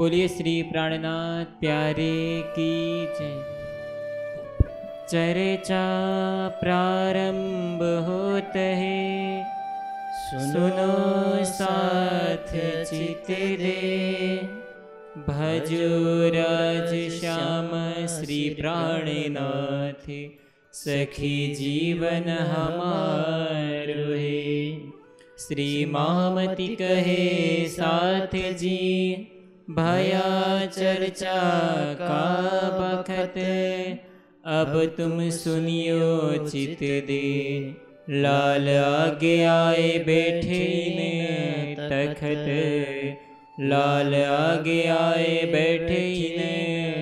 बोलिए श्री प्राणनाथ प्यारे की जय चर्चा प्रारंभ होते है सुनो साथ चित दे भजो राज श्याम श्री प्राणनाथ सखी जीवन हमारो श्री मामती कहे साथ जी भया चर्चा का बखते अब तुम सुनियो चित दे लाल आगे आए बैठे ने तखत लाल आगे आए बैठे ने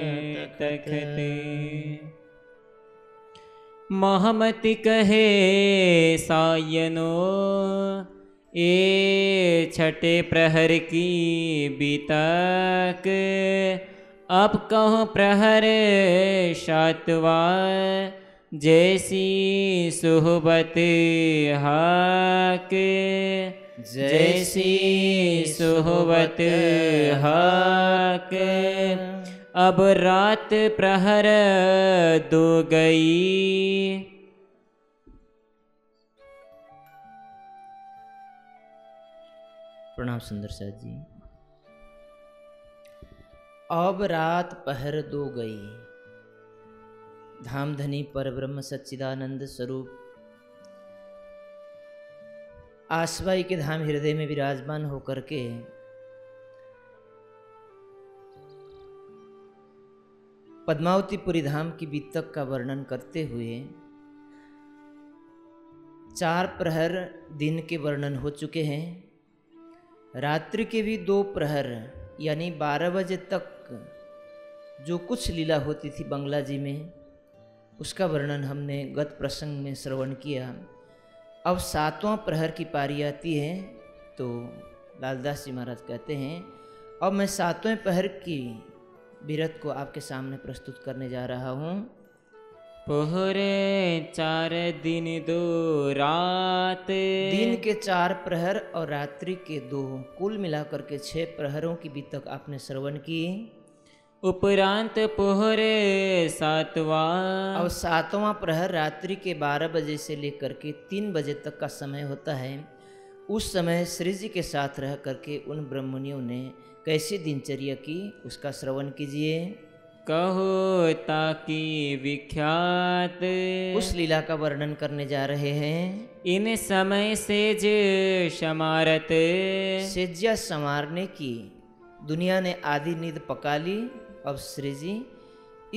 तखत महामत कहे सायनो ए छठे प्रहर की बीतक अब कहो प्रहर सातवा जैसी सुहबत हक जैसी सुहबत हक अब रात प्रहर दो गई प्रणाम सुंदर शाह जी अब रात पहर दो गई धामधनी पर ब्रह्म सच्चिदानंद स्वरूप आसवाई के धाम हृदय में विराजमान होकर के पद्मावतीपुरी धाम की बीतक का वर्णन करते हुए चार प्रहर दिन के वर्णन हो चुके हैं रात्रि के भी दो प्रहर यानी बारह बजे तक जो कुछ लीला होती थी बंगला जी में उसका वर्णन हमने गत प्रसंग में श्रवण किया अब सातवां प्रहर की पारी आती है तो लालदास जी महाराज कहते हैं अब मैं सातवें प्रहर की विरत को आपके सामने प्रस्तुत करने जा रहा हूँ पोहरे चार दिन दो रात दिन के चार प्रहर और रात्रि के दो कुल मिलाकर के छह प्रहरों की बीतक आपने श्रवण की उपरांत पोहरे सातवा और सातवां प्रहर रात्रि के बारह बजे से लेकर के तीन बजे तक का समय होता है उस समय श्री जी के साथ रह करके उन ब्राह्मणियों ने कैसी दिनचर्या की उसका श्रवण कीजिए कहो ताकि विख्यात उस लीला का वर्णन करने जा रहे हैं इन समय सेज समारत सेज्या समारने की दुनिया ने आधी नींद पका ली अब श्री जी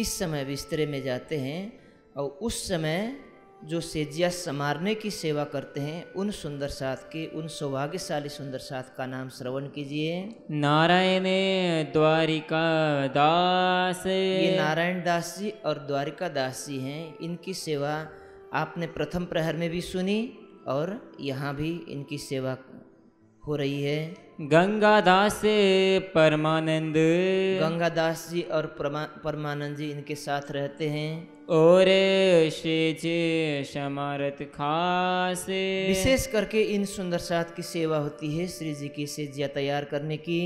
इस समय बिस्तरे में जाते हैं और उस समय जो सेजिया समारने की सेवा करते हैं उन सुंदर साथ के उन सौभाग्यशाली सुंदर साथ का नाम श्रवण कीजिए नारायण द्वारिका दास ये नारायण दास जी और द्वारिका दास जी हैं इनकी सेवा आपने प्रथम प्रहर में भी सुनी और यहाँ भी इनकी सेवा हो रही है गंगा दास परमानंद गंगा दास जी और परमा, परमानंद जी इनके साथ रहते हैं और श्री समारत खास विशेष करके इन सुंदर सात की सेवा होती है श्री जी की सेजिया तैयार करने की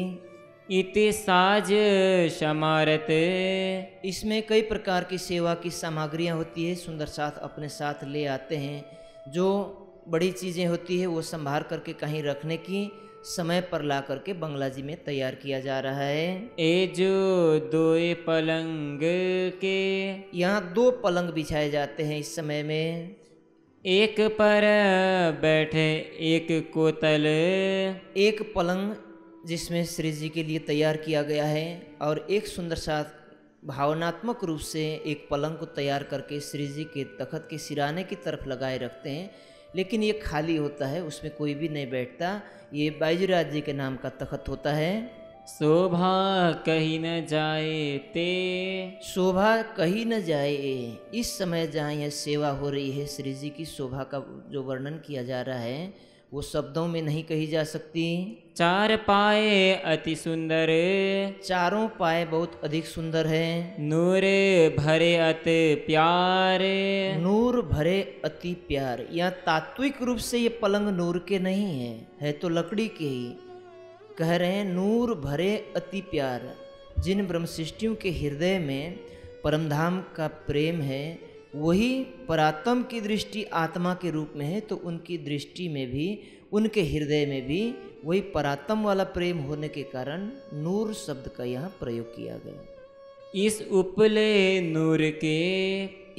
इति साज समारत इसमें कई प्रकार की सेवा की सामग्रियाँ होती है सुंदर साथ अपने साथ ले आते हैं जो बड़ी चीज़ें होती है वो संभार करके कहीं रखने की समय पर ला करके जी में तैयार किया जा रहा है ए जो दो पलंग के यहाँ दो पलंग बिछाए जाते हैं इस समय में एक पर बैठे एक कोतल एक पलंग जिसमें श्री जी के लिए तैयार किया गया है और एक सुंदर सा भावनात्मक रूप से एक पलंग को तैयार करके श्री जी के तखत के सिराने की तरफ लगाए रखते हैं लेकिन ये खाली होता है उसमें कोई भी नहीं बैठता ये बाइजुराज जी के नाम का तखत होता है शोभा कहीं न जाए ते शोभा कहीं न जाए इस समय जहाँ यह सेवा हो रही है श्री जी की शोभा का जो वर्णन किया जा रहा है वो शब्दों में नहीं कही जा सकती चार पाए अति सुंदर चारों पाए बहुत अधिक सुंदर है नूर भरे अति प्यार नूर भरे अति प्यार यह तात्विक रूप से ये पलंग नूर के नहीं है है तो लकड़ी के ही कह रहे हैं नूर भरे अति प्यार जिन ब्रह्मशिष्टियों के हृदय में परमधाम का प्रेम है वही परातम की दृष्टि आत्मा के रूप में है तो उनकी दृष्टि में भी उनके हृदय में भी वही परातम वाला प्रेम होने के कारण नूर शब्द का यहाँ प्रयोग किया गया इस उपले नूर के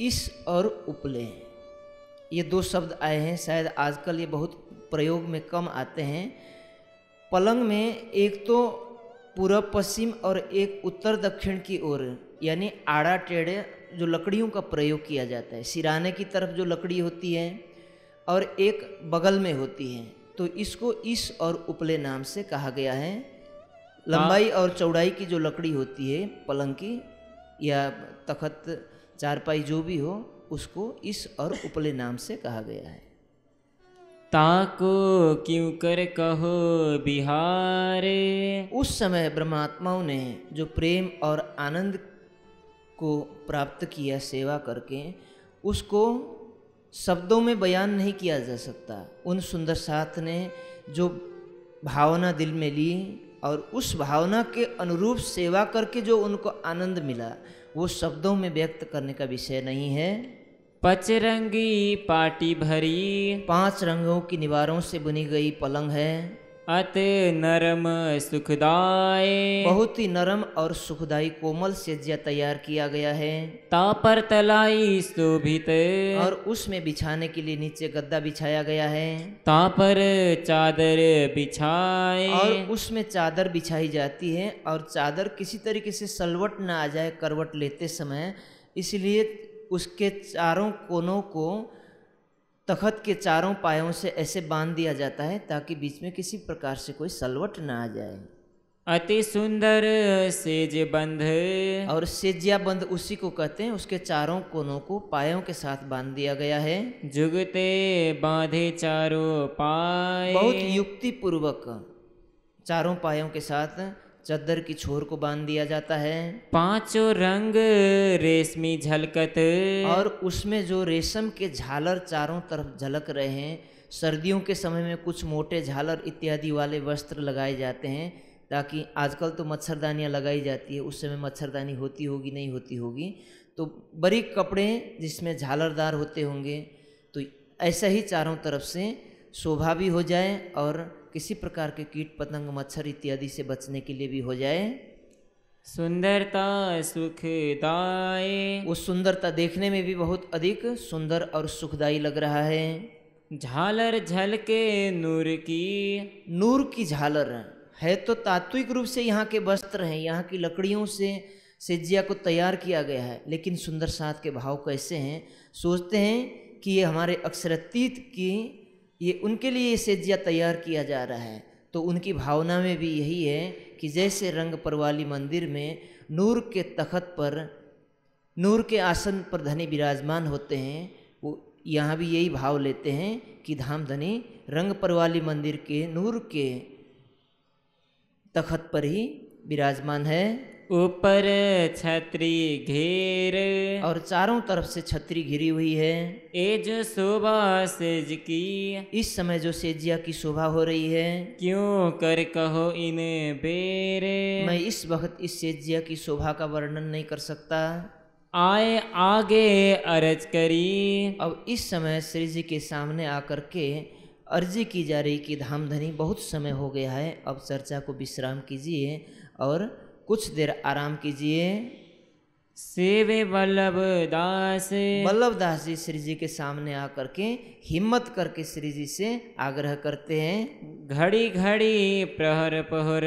इस और उपले ये दो शब्द आए हैं शायद आजकल ये बहुत प्रयोग में कम आते हैं पलंग में एक तो पूर्व पश्चिम और एक उत्तर दक्षिण की ओर यानी आड़ा टेढ़े जो लकड़ियों का प्रयोग किया जाता है सिराने की तरफ जो लकड़ी होती है और एक बगल में होती है तो इसको इस और उपले नाम से कहा गया है लंबाई और चौड़ाई की जो लकड़ी होती है पलंग की या तखत चारपाई जो भी हो उसको इस और उपले नाम से कहा गया है ताको क्यों कर कहो बिहारे उस समय ब्रह्मात्माओं ने जो प्रेम और आनंद को प्राप्त किया सेवा करके उसको शब्दों में बयान नहीं किया जा सकता उन सुंदर साथ ने जो भावना दिल में ली और उस भावना के अनुरूप सेवा करके जो उनको आनंद मिला वो शब्दों में व्यक्त करने का विषय नहीं है पचरंगी पाटी भरी पांच रंगों की निवारों से बुनी गई पलंग है अति नरम सुखदाय बहुत ही नरम और सुखदायी कोमल से तैयार किया गया है तापर तलाई शोभित और उसमें बिछाने के लिए नीचे गद्दा बिछाया गया है तापर चादर बिछाए और उसमें चादर बिछाई जाती है और चादर किसी तरीके से सलवट ना आ जाए करवट लेते समय इसलिए उसके चारों कोनों को तखत के चारों पायों से ऐसे बांध दिया जाता है ताकि बीच में किसी प्रकार से कोई सलवट ना आ जाए अति सुंदर सेज बंध और सेजिया बंध उसी को कहते हैं उसके चारों कोनों को पायों के साथ बांध दिया गया है जुगते बांधे चारों पाए बहुत युक्ति पूर्वक चारों पायों के साथ चादर की छोर को बांध दिया जाता है पांचों रंग रेशमी झलकत और उसमें जो रेशम के झालर चारों तरफ झलक रहे हैं सर्दियों के समय में कुछ मोटे झालर इत्यादि वाले वस्त्र लगाए जाते हैं ताकि आजकल तो मच्छरदानियाँ लगाई जाती है उस समय मच्छरदानी होती होगी नहीं होती होगी तो बरीक कपड़े जिसमें झालरदार होते होंगे तो ऐसा ही चारों तरफ से शोभा भी हो जाए और किसी प्रकार के कीट पतंग मच्छर इत्यादि से बचने के लिए भी हो जाए सुंदरता सुखदाय उस सुंदरता देखने में भी बहुत अधिक सुंदर और सुखदायी लग रहा है झालर झलके नूर की नूर की झालर है तो तात्विक रूप से यहाँ के वस्त्र हैं यहाँ की लकड़ियों से सिज्जिया को तैयार किया गया है लेकिन सुंदर साथ के भाव कैसे हैं सोचते हैं कि ये हमारे अक्षरतीत की ये उनके लिए ये सेजिया तैयार किया जा रहा है तो उनकी भावना में भी यही है कि जैसे रंग परवाली मंदिर में नूर के तखत पर नूर के आसन पर धनी विराजमान होते हैं वो यहाँ भी यही भाव लेते हैं कि धाम धनी रंग परवाली मंदिर के नूर के तखत पर ही विराजमान है ऊपर छतरी घेर और चारों तरफ से छतरी घिरी हुई है ये जो शोभा सेज की इस समय जो सेजिया की शोभा हो रही है क्यों कर कहो इन बेर मैं इस वक्त इस सेजिया की शोभा का वर्णन नहीं कर सकता आए आगे अर्ज करी अब इस समय श्री जी के सामने आकर के अर्जी की जा रही कि धाम धनी बहुत समय हो गया है अब चर्चा को विश्राम कीजिए और कुछ देर आराम कीजिए सेवे वल्लभ दास वल्लभ दास जी श्री जी के सामने आकर के हिम्मत करके श्री जी से आग्रह करते हैं घड़ी घड़ी प्रहर पहर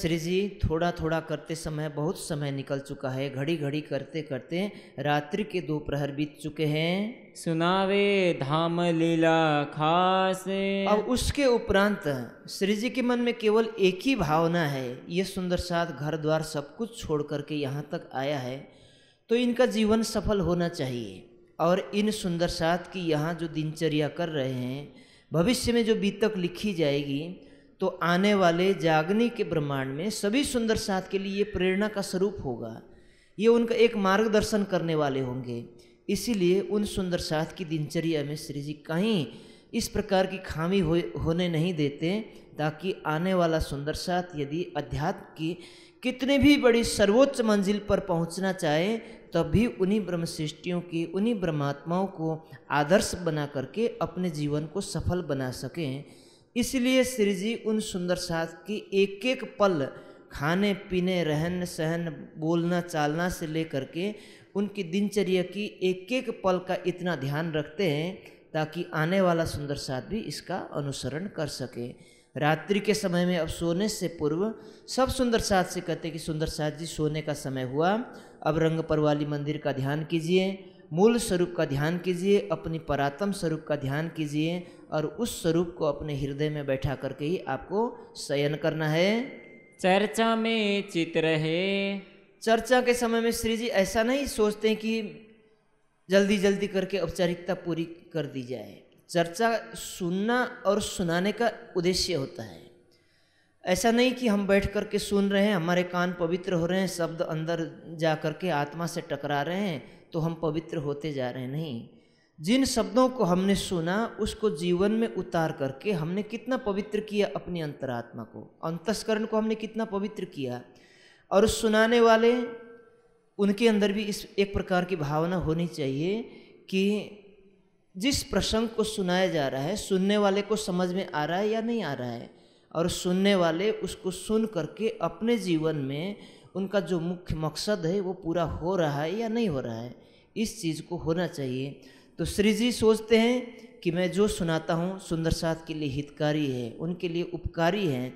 श्री जी थोड़ा थोड़ा करते समय बहुत समय निकल चुका है घड़ी घड़ी करते करते रात्रि के दो प्रहर बीत चुके हैं सुनावे धाम लीला खास अब उसके उपरांत श्री जी के मन में केवल एक ही भावना है ये सुंदर साथ घर द्वार सब कुछ छोड़ करके यहाँ तक आया है तो इनका जीवन सफल होना चाहिए और इन सुंदर साथ की यहाँ जो दिनचर्या कर रहे हैं भविष्य में जो बीतक लिखी जाएगी तो आने वाले जागनी के ब्रह्मांड में सभी सुंदर साथ के लिए प्रेरणा का स्वरूप होगा ये उनका एक मार्गदर्शन करने वाले होंगे इसीलिए उन सुंदर साथ की दिनचर्या में श्री जी कहीं इस प्रकार की खामी हो, होने नहीं देते ताकि आने वाला सुंदर साथ यदि अध्यात्म की कितने भी बड़ी सर्वोच्च मंजिल पर पहुंचना चाहे तब भी उन्हीं सृष्टियों की उन्हीं ब्रह्मात्माओं को आदर्श बना करके अपने जीवन को सफल बना सकें इसलिए श्री जी उन सुंदर साथ की एक एक पल खाने पीने रहन सहन बोलना चालना से लेकर के उनकी दिनचर्या की एक एक पल का इतना ध्यान रखते हैं ताकि आने वाला सुंदर साथ भी इसका अनुसरण कर सके रात्रि के समय में अब सोने से पूर्व सब सुंदर साथ से कहते कि सुंदर साथ जी सोने का समय हुआ अब रंग परवाली मंदिर का ध्यान कीजिए मूल स्वरूप का ध्यान कीजिए अपनी परातम स्वरूप का ध्यान कीजिए और उस स्वरूप को अपने हृदय में बैठा करके ही आपको शयन करना है चर्चा में चित रहे चर्चा के समय में श्री जी ऐसा नहीं सोचते कि जल्दी जल्दी करके औपचारिकता पूरी कर दी जाए चर्चा सुनना और सुनाने का उद्देश्य होता है ऐसा नहीं कि हम बैठ कर के सुन रहे हैं हमारे कान पवित्र हो रहे हैं शब्द अंदर जा कर के आत्मा से टकरा रहे हैं तो हम पवित्र होते जा रहे हैं नहीं जिन शब्दों को हमने सुना उसको जीवन में उतार करके हमने कितना पवित्र किया अपनी अंतरात्मा को अंतस्करण को हमने कितना पवित्र किया और उस सुनाने वाले उनके अंदर भी इस एक प्रकार की भावना होनी चाहिए कि जिस प्रसंग को सुनाया जा रहा है सुनने वाले को समझ में आ रहा है या नहीं आ रहा है और सुनने वाले उसको सुन करके अपने जीवन में उनका जो मुख्य मकसद है वो पूरा हो रहा है या नहीं हो रहा है इस चीज़ को होना चाहिए तो श्री जी सोचते हैं कि मैं जो सुनाता हूँ सुंदर साथ के लिए हितकारी है उनके लिए उपकारी है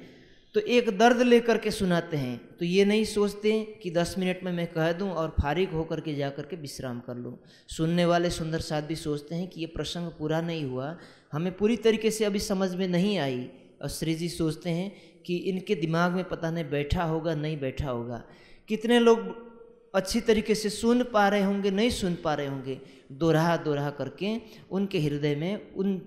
तो एक दर्द लेकर के सुनाते हैं तो ये नहीं सोचते कि दस मिनट में मैं कह दूं और फारिग होकर के जा कर के विश्राम कर लूं सुनने वाले सुंदर साथ भी सोचते हैं कि ये प्रसंग पूरा नहीं हुआ हमें पूरी तरीके से अभी समझ में नहीं आई और श्री जी सोचते हैं कि इनके दिमाग में पता नहीं बैठा होगा नहीं बैठा होगा कितने लोग अच्छी तरीके से सुन पा रहे होंगे नहीं सुन पा रहे होंगे दोहरा दोहरा करके उनके हृदय में उन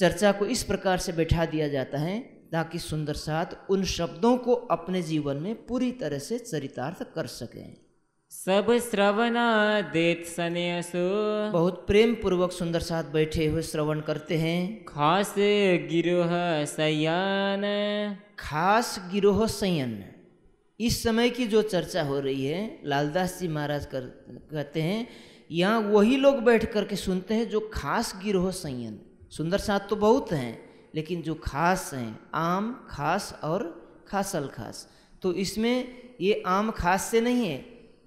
चर्चा को इस प्रकार से बैठा दिया जाता है ताकि सुंदर साथ उन शब्दों को अपने जीवन में पूरी तरह से चरितार्थ कर सकें सब श्रवण देत सने बहुत प्रेम पूर्वक सुंदर साथ बैठे हुए श्रवण करते हैं खास गिरोह सयान खास गिरोह संयन इस समय की जो चर्चा हो रही है लालदास जी महाराज कर कहते हैं यहाँ वही लोग बैठ करके सुनते हैं जो खास गिरोह संयन सुंदर साथ तो बहुत हैं लेकिन जो खास हैं आम खास और खासल खास तो इसमें ये आम खास से नहीं है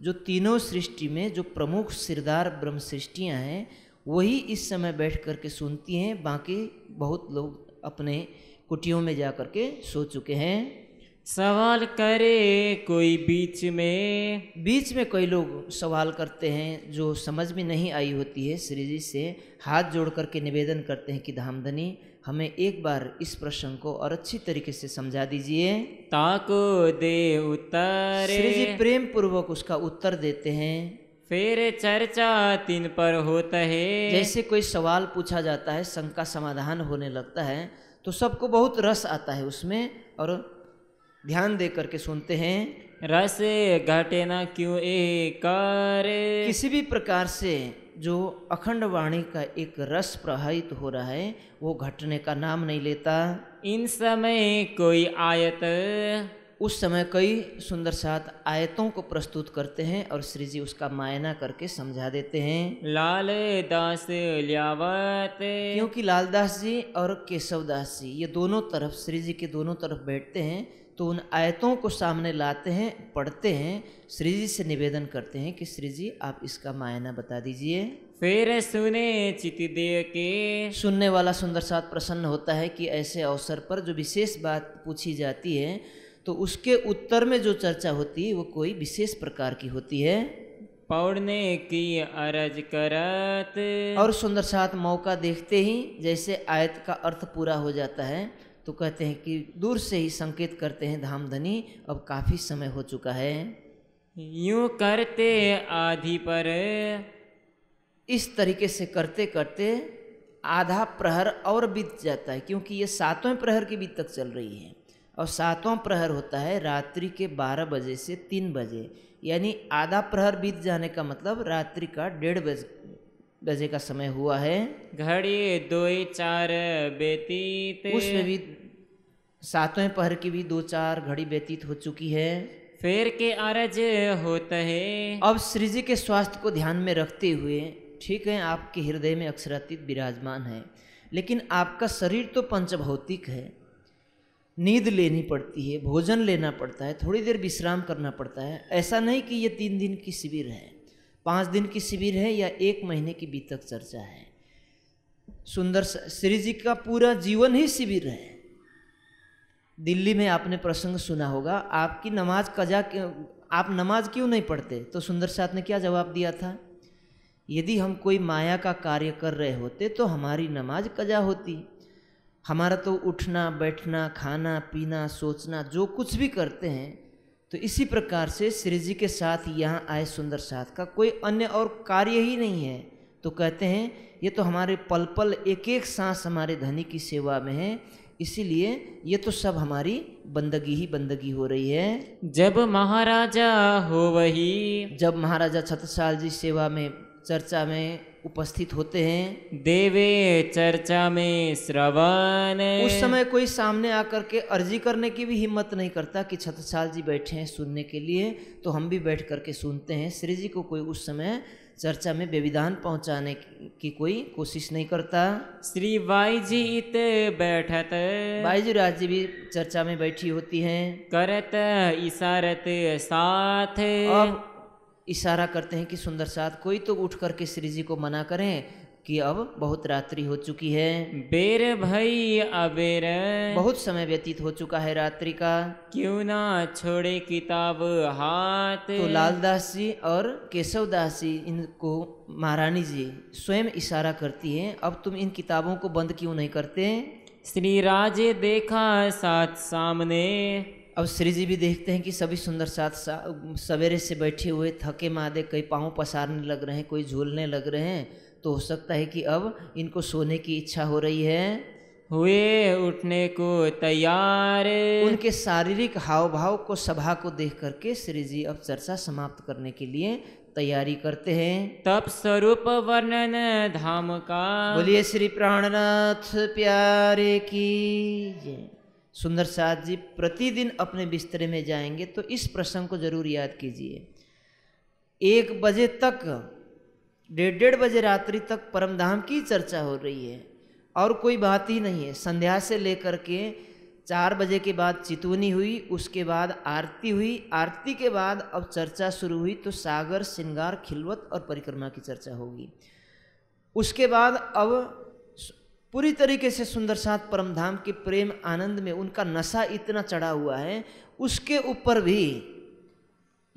जो तीनों सृष्टि में जो प्रमुख सिरदार ब्रह्म सृष्टियाँ हैं वही इस समय बैठ कर के सुनती हैं बाकी बहुत लोग अपने कुटियों में जा कर के सो चुके हैं सवाल करे कोई बीच में बीच में कई लोग सवाल करते हैं जो समझ में नहीं आई होती है श्री जी से हाथ जोड़ करके निवेदन करते हैं कि धामधनी हमें एक बार इस प्रश्न को और अच्छी तरीके से समझा दीजिए ताको दे उत्तर जी प्रेम पूर्वक उसका उत्तर देते हैं फिर चर्चा तीन पर होता है जैसे कोई सवाल पूछा जाता है शंका समाधान होने लगता है तो सबको बहुत रस आता है उसमें और ध्यान दे करके सुनते हैं रस घटे ना क्यों एक किसी भी प्रकार से जो अखंड वाणी का एक रस प्रवाहित हो रहा है वो घटने का नाम नहीं लेता इन समय कोई आयत उस समय कई सुंदर सात आयतों को प्रस्तुत करते हैं और श्री जी उसका मायना करके समझा देते हैं लाल दास लियावत क्योंकि दास जी और केशव दास जी ये दोनों तरफ श्री जी के दोनों तरफ बैठते हैं तो उन आयतों को सामने लाते हैं पढ़ते हैं श्री जी से निवेदन करते हैं कि श्री जी आप इसका मायना बता दीजिए फिर सुने चित के सुनने वाला सुंदर साथ प्रसन्न होता है कि ऐसे अवसर पर जो विशेष बात पूछी जाती है तो उसके उत्तर में जो चर्चा होती है वो कोई विशेष प्रकार की होती है पौड़ने की अरज करत और सुंदर साथ मौका देखते ही जैसे आयत का अर्थ पूरा हो जाता है तो कहते हैं कि दूर से ही संकेत करते हैं धामधनी अब काफ़ी समय हो चुका है यूं करते आधी पर इस तरीके से करते करते आधा प्रहर और बीत जाता है क्योंकि ये सातवें प्रहर के बीच तक चल रही है और सातवां प्रहर होता है रात्रि के बारह बजे से तीन बजे यानी आधा प्रहर बीत जाने का मतलब रात्रि का डेढ़ बज बजे का समय हुआ है घड़ी दो चार व्यतीत उसमें भी सातवें पहर की भी दो चार घड़ी व्यतीत हो चुकी है फेर के आरज होता है अब श्री जी के स्वास्थ्य को ध्यान में रखते हुए ठीक है आपके हृदय में अक्षरातीत विराजमान है लेकिन आपका शरीर तो पंचभौतिक है नींद लेनी पड़ती है भोजन लेना पड़ता है थोड़ी देर विश्राम करना पड़ता है ऐसा नहीं कि ये तीन दिन की शिविर है पाँच दिन की शिविर है या एक महीने की बीतक चर्चा है सुंदर श्री जी का पूरा जीवन ही शिविर है दिल्ली में आपने प्रसंग सुना होगा आपकी नमाज कजा आप नमाज क्यों नहीं पढ़ते तो सुंदर साथ ने क्या जवाब दिया था यदि हम कोई माया का कार्य कर रहे होते तो हमारी नमाज कजा होती हमारा तो उठना बैठना खाना पीना सोचना जो कुछ भी करते हैं तो इसी प्रकार से श्री जी के साथ यहाँ आए सुंदर साथ का कोई अन्य और कार्य ही नहीं है तो कहते हैं ये तो हमारे पल पल एक एक सांस हमारे धनी की सेवा में है इसीलिए ये तो सब हमारी बंदगी ही बंदगी हो रही है जब महाराजा हो वही जब महाराजा छत्रसाल जी सेवा में चर्चा में उपस्थित होते हैं देवे चर्चा में श्रवण उस समय कोई सामने आकर के अर्जी करने की भी हिम्मत नहीं करता कि छत्रसाल जी बैठे हैं सुनने के लिए तो हम भी बैठ करके सुनते हैं श्री जी को कोई उस समय चर्चा में व्यविधान पहुंचाने की कोई कोशिश नहीं करता श्री बाई जी इत बैठत बाई जी राज जी भी चर्चा में बैठी होती हैं करत इशारत साथ अब इशारा करते हैं कि सुंदर साध कोई तो उठ करके श्री जी को मना करें कि अब बहुत रात्रि हो चुकी है बेर भाई अबेर बहुत समय व्यतीत हो चुका है रात्रि का क्यों ना छोड़े किताब हाथ तो लालदास जी और केशव दास जी इनको महारानी जी स्वयं इशारा करती है अब तुम इन किताबों को बंद क्यों नहीं करते श्री राजे देखा साथ सामने अब श्री जी भी देखते हैं कि सभी सुंदर साथ सा, सवेरे से बैठे हुए थके मादे कई पाँव पसारने लग रहे हैं कोई झूलने लग रहे हैं तो हो सकता है कि अब इनको सोने की इच्छा हो रही है हुए उठने को तैयार उनके शारीरिक हाव भाव को सभा को देख करके श्री जी अब चर्चा समाप्त करने के लिए तैयारी करते हैं तप स्वरूप वर्णन धाम का बोलिए श्री प्राणनाथ प्यारे की सुंदर साहद जी प्रतिदिन अपने बिस्तरे में जाएंगे तो इस प्रसंग को जरूर याद कीजिए एक बजे तक डेढ़ डेढ़ बजे रात्रि तक परमधाम की चर्चा हो रही है और कोई बात ही नहीं है संध्या से लेकर के चार बजे के बाद चितवनी हुई उसके बाद आरती हुई आरती के बाद अब चर्चा शुरू हुई तो सागर श्रृंगार खिलवत और परिक्रमा की चर्चा होगी उसके बाद अब पूरी तरीके से सुंदर साथ परमधाम के प्रेम आनंद में उनका नशा इतना चढ़ा हुआ है उसके ऊपर भी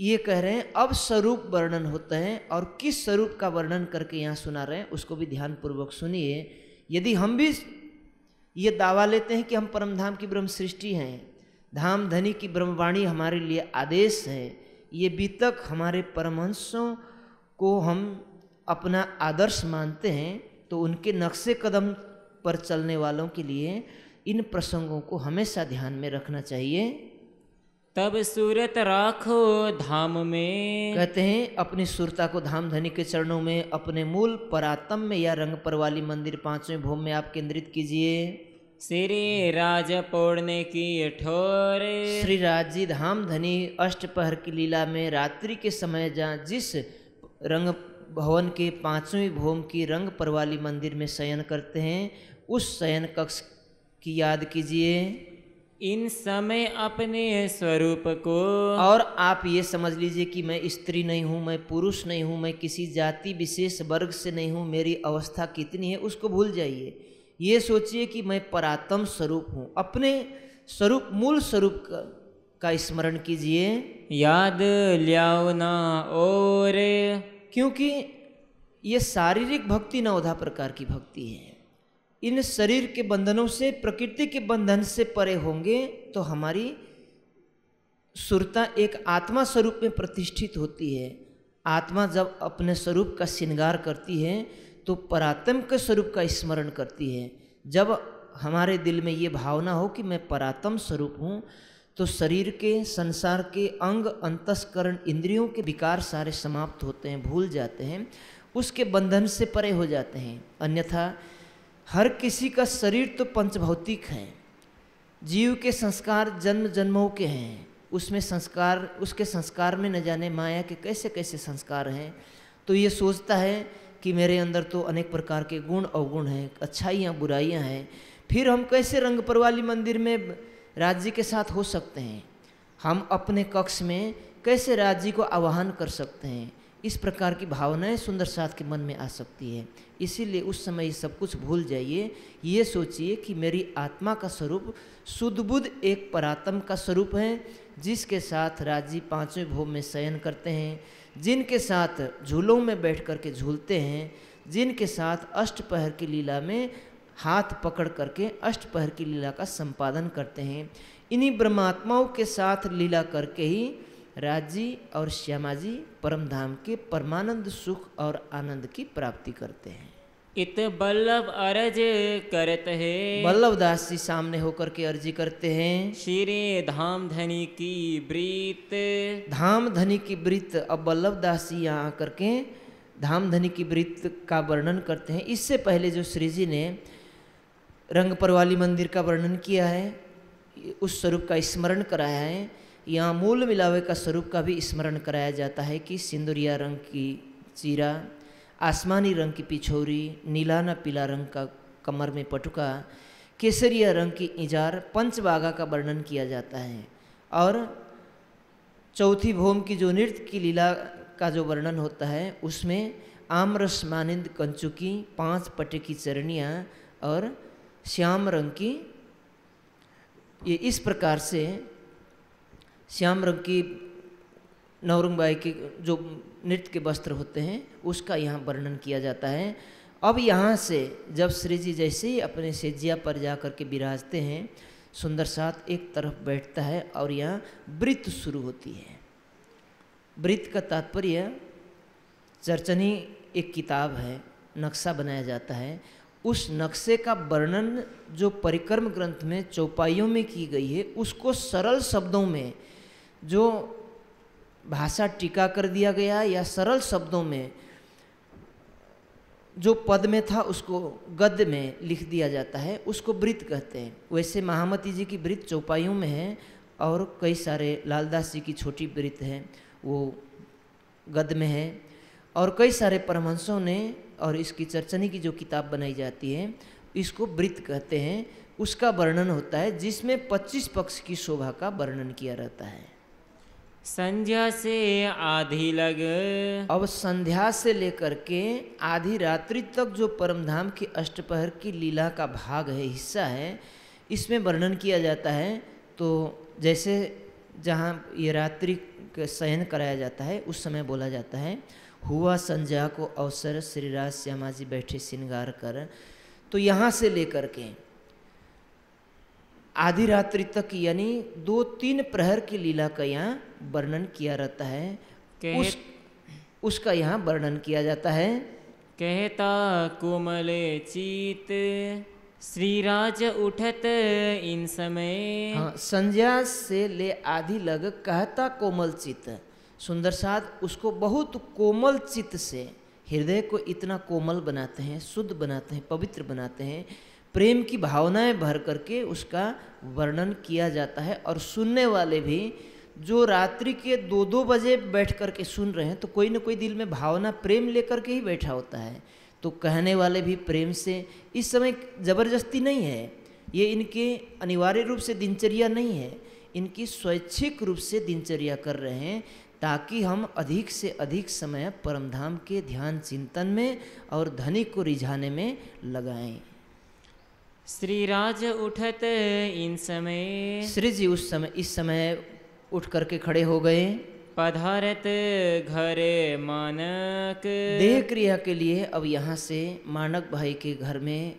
ये कह रहे हैं अब स्वरूप वर्णन होते हैं और किस स्वरूप का वर्णन करके यहाँ सुना रहे हैं उसको भी ध्यानपूर्वक सुनिए यदि हम भी ये दावा लेते हैं कि हम परमधाम की ब्रह्म सृष्टि हैं धाम धनी की ब्रह्मवाणी हमारे लिए आदेश है ये बीतक हमारे परमहंसों को हम अपना आदर्श मानते हैं तो उनके नक्शे कदम पर चलने वालों के लिए इन प्रसंगों को हमेशा ध्यान में रखना चाहिए तब सूरत राखो धाम में कहते हैं अपनी सुरता को धाम धनी के चरणों में अपने मूल परातम में या रंग पर वाली मंदिर पांचवें भूम में आप केंद्रित कीजिए श्री राज पोड़ने की ठोर श्री राज जी धाम धनी अष्टपहर की लीला में रात्रि के समय जहाँ जिस रंग भवन के पांचवी भूम की रंग वाली मंदिर में शयन करते हैं उस शयन कक्ष की याद कीजिए इन समय अपने स्वरूप को और आप ये समझ लीजिए कि मैं स्त्री नहीं हूँ मैं पुरुष नहीं हूँ मैं किसी जाति विशेष वर्ग से नहीं हूँ मेरी अवस्था कितनी है उसको भूल जाइए ये सोचिए कि मैं परातम स्वरूप हूँ अपने स्वरूप मूल स्वरूप का, का स्मरण कीजिए याद लियाना और क्योंकि ये शारीरिक भक्ति नवधा प्रकार की भक्ति है इन शरीर के बंधनों से प्रकृति के बंधन से परे होंगे तो हमारी सुरता एक आत्मा स्वरूप में प्रतिष्ठित होती है आत्मा जब अपने स्वरूप का श्रृंगार करती है तो परातम के स्वरूप का स्मरण करती है जब हमारे दिल में ये भावना हो कि मैं परातम स्वरूप हूँ तो शरीर के संसार के अंग अंतस्करण इंद्रियों के विकार सारे समाप्त होते हैं भूल जाते हैं उसके बंधन से परे हो जाते हैं अन्यथा हर किसी का शरीर तो पंचभौतिक है जीव के संस्कार जन्म जन्मों के हैं उसमें संस्कार उसके संस्कार में न जाने माया के कैसे कैसे संस्कार हैं तो ये सोचता है कि मेरे अंदर तो अनेक प्रकार के गुण अवगुण हैं अच्छाइयाँ बुराइयाँ हैं फिर हम कैसे रंग परवाली मंदिर में राज्य के साथ हो सकते हैं हम अपने कक्ष में कैसे राज्य को आवाहन कर सकते हैं इस प्रकार की भावनाएं सुंदर साथ के मन में आ सकती है इसीलिए उस समय ये सब कुछ भूल जाइए ये सोचिए कि मेरी आत्मा का स्वरूप सुदबुद्ध एक परातम का स्वरूप है जिसके साथ राजी पांचवें भोग में शयन करते हैं जिनके साथ झूलों में बैठ करके झूलते हैं जिनके साथ अष्टपहर की लीला में हाथ पकड़ करके अष्टपहर की लीला का संपादन करते हैं इन्हीं ब्रह्मात्माओं के साथ लीला करके ही राजी और श्यामा परम परमधाम के परमानंद सुख और आनंद की प्राप्ति करते हैं इत बल्लभ अर्ज करते हैं बल्लभ दास जी सामने होकर के अर्जी करते हैं श्री धाम धनी की ब्रीत धाम धनी की ब्रीत अब बल्लभ दास जी यहाँ आकर के धाम धनी की वृत्त का वर्णन करते हैं इससे पहले जो श्री जी ने रंगपरवाली मंदिर का वर्णन किया है उस स्वरूप का स्मरण कराया है यहाँ मूल मिलावे का स्वरूप का भी स्मरण कराया जाता है कि सिंदूरिया रंग की चीरा आसमानी रंग की पिछोरी नीलाना पीला रंग का कमर में पटुका केसरिया रंग की इजार पंचबागा का वर्णन किया जाता है और चौथी भोम की जो नृत्य की लीला का जो वर्णन होता है उसमें आमरस मानिंद कंचुकी पांच पाँच पटे की चरणियाँ और श्याम रंग की ये इस प्रकार से श्याम रंग की नवरंग बाई के जो नृत्य के वस्त्र होते हैं उसका यहाँ वर्णन किया जाता है अब यहाँ से जब श्री जी जैसे ही अपने सेजिया पर जा कर के विराजते हैं सुंदर साथ एक तरफ बैठता है और यहाँ वृत्त शुरू होती है वृत्त का तात्पर्य चर्चनी एक किताब है नक्शा बनाया जाता है उस नक्शे का वर्णन जो परिक्रम ग्रंथ में चौपाइयों में की गई है उसको सरल शब्दों में जो भाषा टीका कर दिया गया या सरल शब्दों में जो पद में था उसको गद्य में लिख दिया जाता है उसको वृत्त कहते हैं वैसे महामती जी की वृत्त चौपाइयों में है और कई सारे लालदास जी की छोटी वृत्त है वो गद्य में है और कई सारे परमहंसों ने और इसकी चर्चनी की जो किताब बनाई जाती है इसको वृत्त कहते हैं उसका वर्णन होता है जिसमें 25 पक्ष की शोभा का वर्णन किया रहता है संध्या से आधी लग अब संध्या से लेकर के आधी रात्रि तक जो परमधाम की अष्टपहर की लीला का भाग है हिस्सा है इसमें वर्णन किया जाता है तो जैसे जहाँ ये रात्रि का शयन कराया जाता है उस समय बोला जाता है हुआ संध्या को अवसर श्रीराज श्यामा जी बैठे श्रृंगार कर तो यहाँ से लेकर के आधी रात्रि तक यानी दो तीन प्रहर की लीला का यहाँ वर्णन किया रहता है उस, उसका यहाँ वर्णन किया जाता है कहता कोमले चीत राज उठत इन समय हाँ संज्ञा से ले आधी लग कहता कोमल चित सुंदर साध उसको बहुत कोमल चित से हृदय को इतना कोमल बनाते हैं शुद्ध बनाते हैं पवित्र बनाते हैं प्रेम की भावनाएं भर करके उसका वर्णन किया जाता है और सुनने वाले भी जो रात्रि के दो दो बजे बैठ कर के सुन रहे हैं तो कोई ना कोई दिल में भावना प्रेम लेकर के ही बैठा होता है तो कहने वाले भी प्रेम से इस समय ज़बरदस्ती नहीं है ये इनके अनिवार्य रूप से दिनचर्या नहीं है इनकी स्वैच्छिक रूप से दिनचर्या कर रहे हैं ताकि हम अधिक से अधिक समय परमधाम के ध्यान चिंतन में और धनी को रिझाने में लगाएं श्री राज उठत इन समय श्री जी उस समय इस समय उठ करके खड़े हो गए पधारत घर मानक देह क्रिया के लिए अब यहाँ से मानक भाई के घर में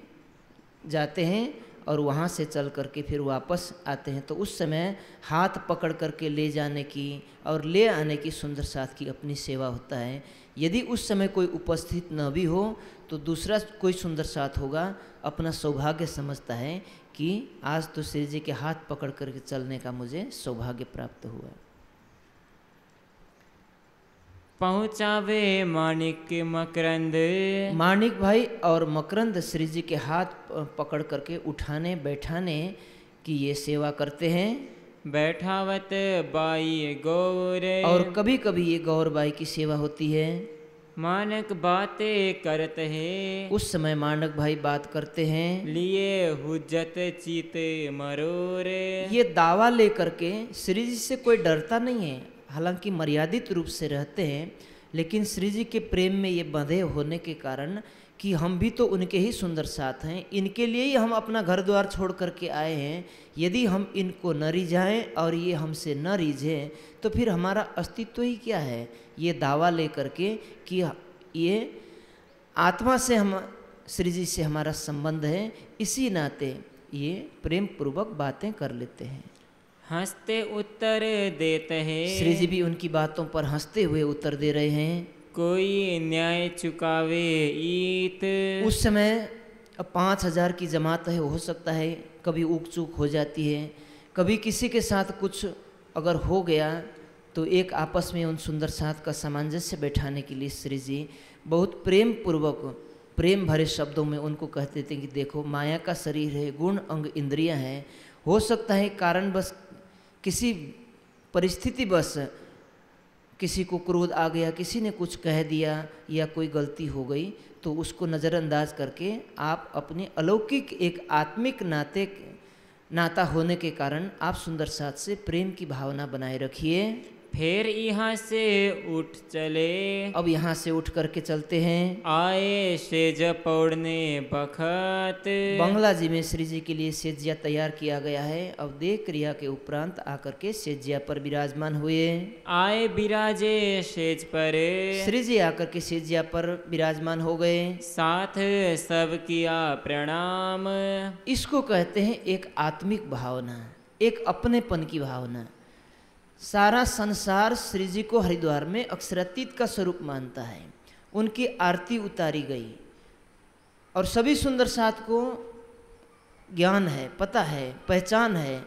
जाते हैं और वहाँ से चल करके फिर वापस आते हैं तो उस समय हाथ पकड़ करके ले जाने की और ले आने की सुंदर साथ की अपनी सेवा होता है यदि उस समय कोई उपस्थित न भी हो तो दूसरा कोई सुंदर साथ होगा अपना सौभाग्य समझता है कि आज तो श्री जी के हाथ पकड़ करके चलने का मुझे सौभाग्य प्राप्त हुआ पहुंचावे माणिक मकरंद माणिक भाई और मकरंद श्री जी के हाथ पकड़ करके उठाने बैठाने की ये सेवा करते हैं बैठावत बाई गौर और कभी कभी ये गौर बाई की सेवा होती है मानक बातें करते हैं उस समय मानक भाई बात करते हैं लिए हुजत चीते मरोर ये दावा लेकर के श्री जी से कोई डरता नहीं है हालांकि मर्यादित रूप से रहते हैं लेकिन श्री जी के प्रेम में ये बंधे होने के कारण कि हम भी तो उनके ही सुंदर साथ हैं इनके लिए ही हम अपना घर द्वार छोड़ करके आए हैं यदि हम इनको न रिझाएँ और ये हमसे न रिझें तो फिर हमारा अस्तित्व ही क्या है ये दावा लेकर के कि ये आत्मा से हम श्री जी से हमारा संबंध है इसी नाते ये प्रेम पूर्वक बातें कर लेते हैं हंसते उत्तर देते हैं श्री जी भी उनकी बातों पर हंसते हुए उत्तर दे रहे हैं कोई न्याय चुकावे ईत उस समय अब पाँच हजार की जमात है हो सकता है कभी ऊक चूक हो जाती है कभी किसी के साथ कुछ अगर हो गया तो एक आपस में उन सुंदर साथ का सामंजस्य बैठाने के लिए श्री जी बहुत प्रेम पूर्वक प्रेम भरे शब्दों में उनको कहते थे कि देखो माया का शरीर है गुण अंग इंद्रिया है हो सकता है कारण बस किसी परिस्थिति बस किसी को क्रोध आ गया किसी ने कुछ कह दिया या कोई गलती हो गई तो उसको नज़रअंदाज करके आप अपने अलौकिक एक आत्मिक नाते नाता होने के कारण आप सुंदर साथ से प्रेम की भावना बनाए रखिए फिर यहाँ से उठ चले अब यहाँ से उठ करके चलते हैं आए सेज पौड़ने बखत बंगला जी में श्री जी के लिए सेजिया तैयार किया गया है अब देख क्रिया के उपरांत आकर के सेजिया पर विराजमान हुए आए बिराजे सेज पर श्री जी आकर के सेजिया पर विराजमान हो गए साथ सब किया प्रणाम इसको कहते हैं एक आत्मिक भावना एक अपनेपन की भावना सारा संसार श्री जी को हरिद्वार में अक्षरातीत का स्वरूप मानता है उनकी आरती उतारी गई और सभी सुंदर साथ को ज्ञान है पता है पहचान है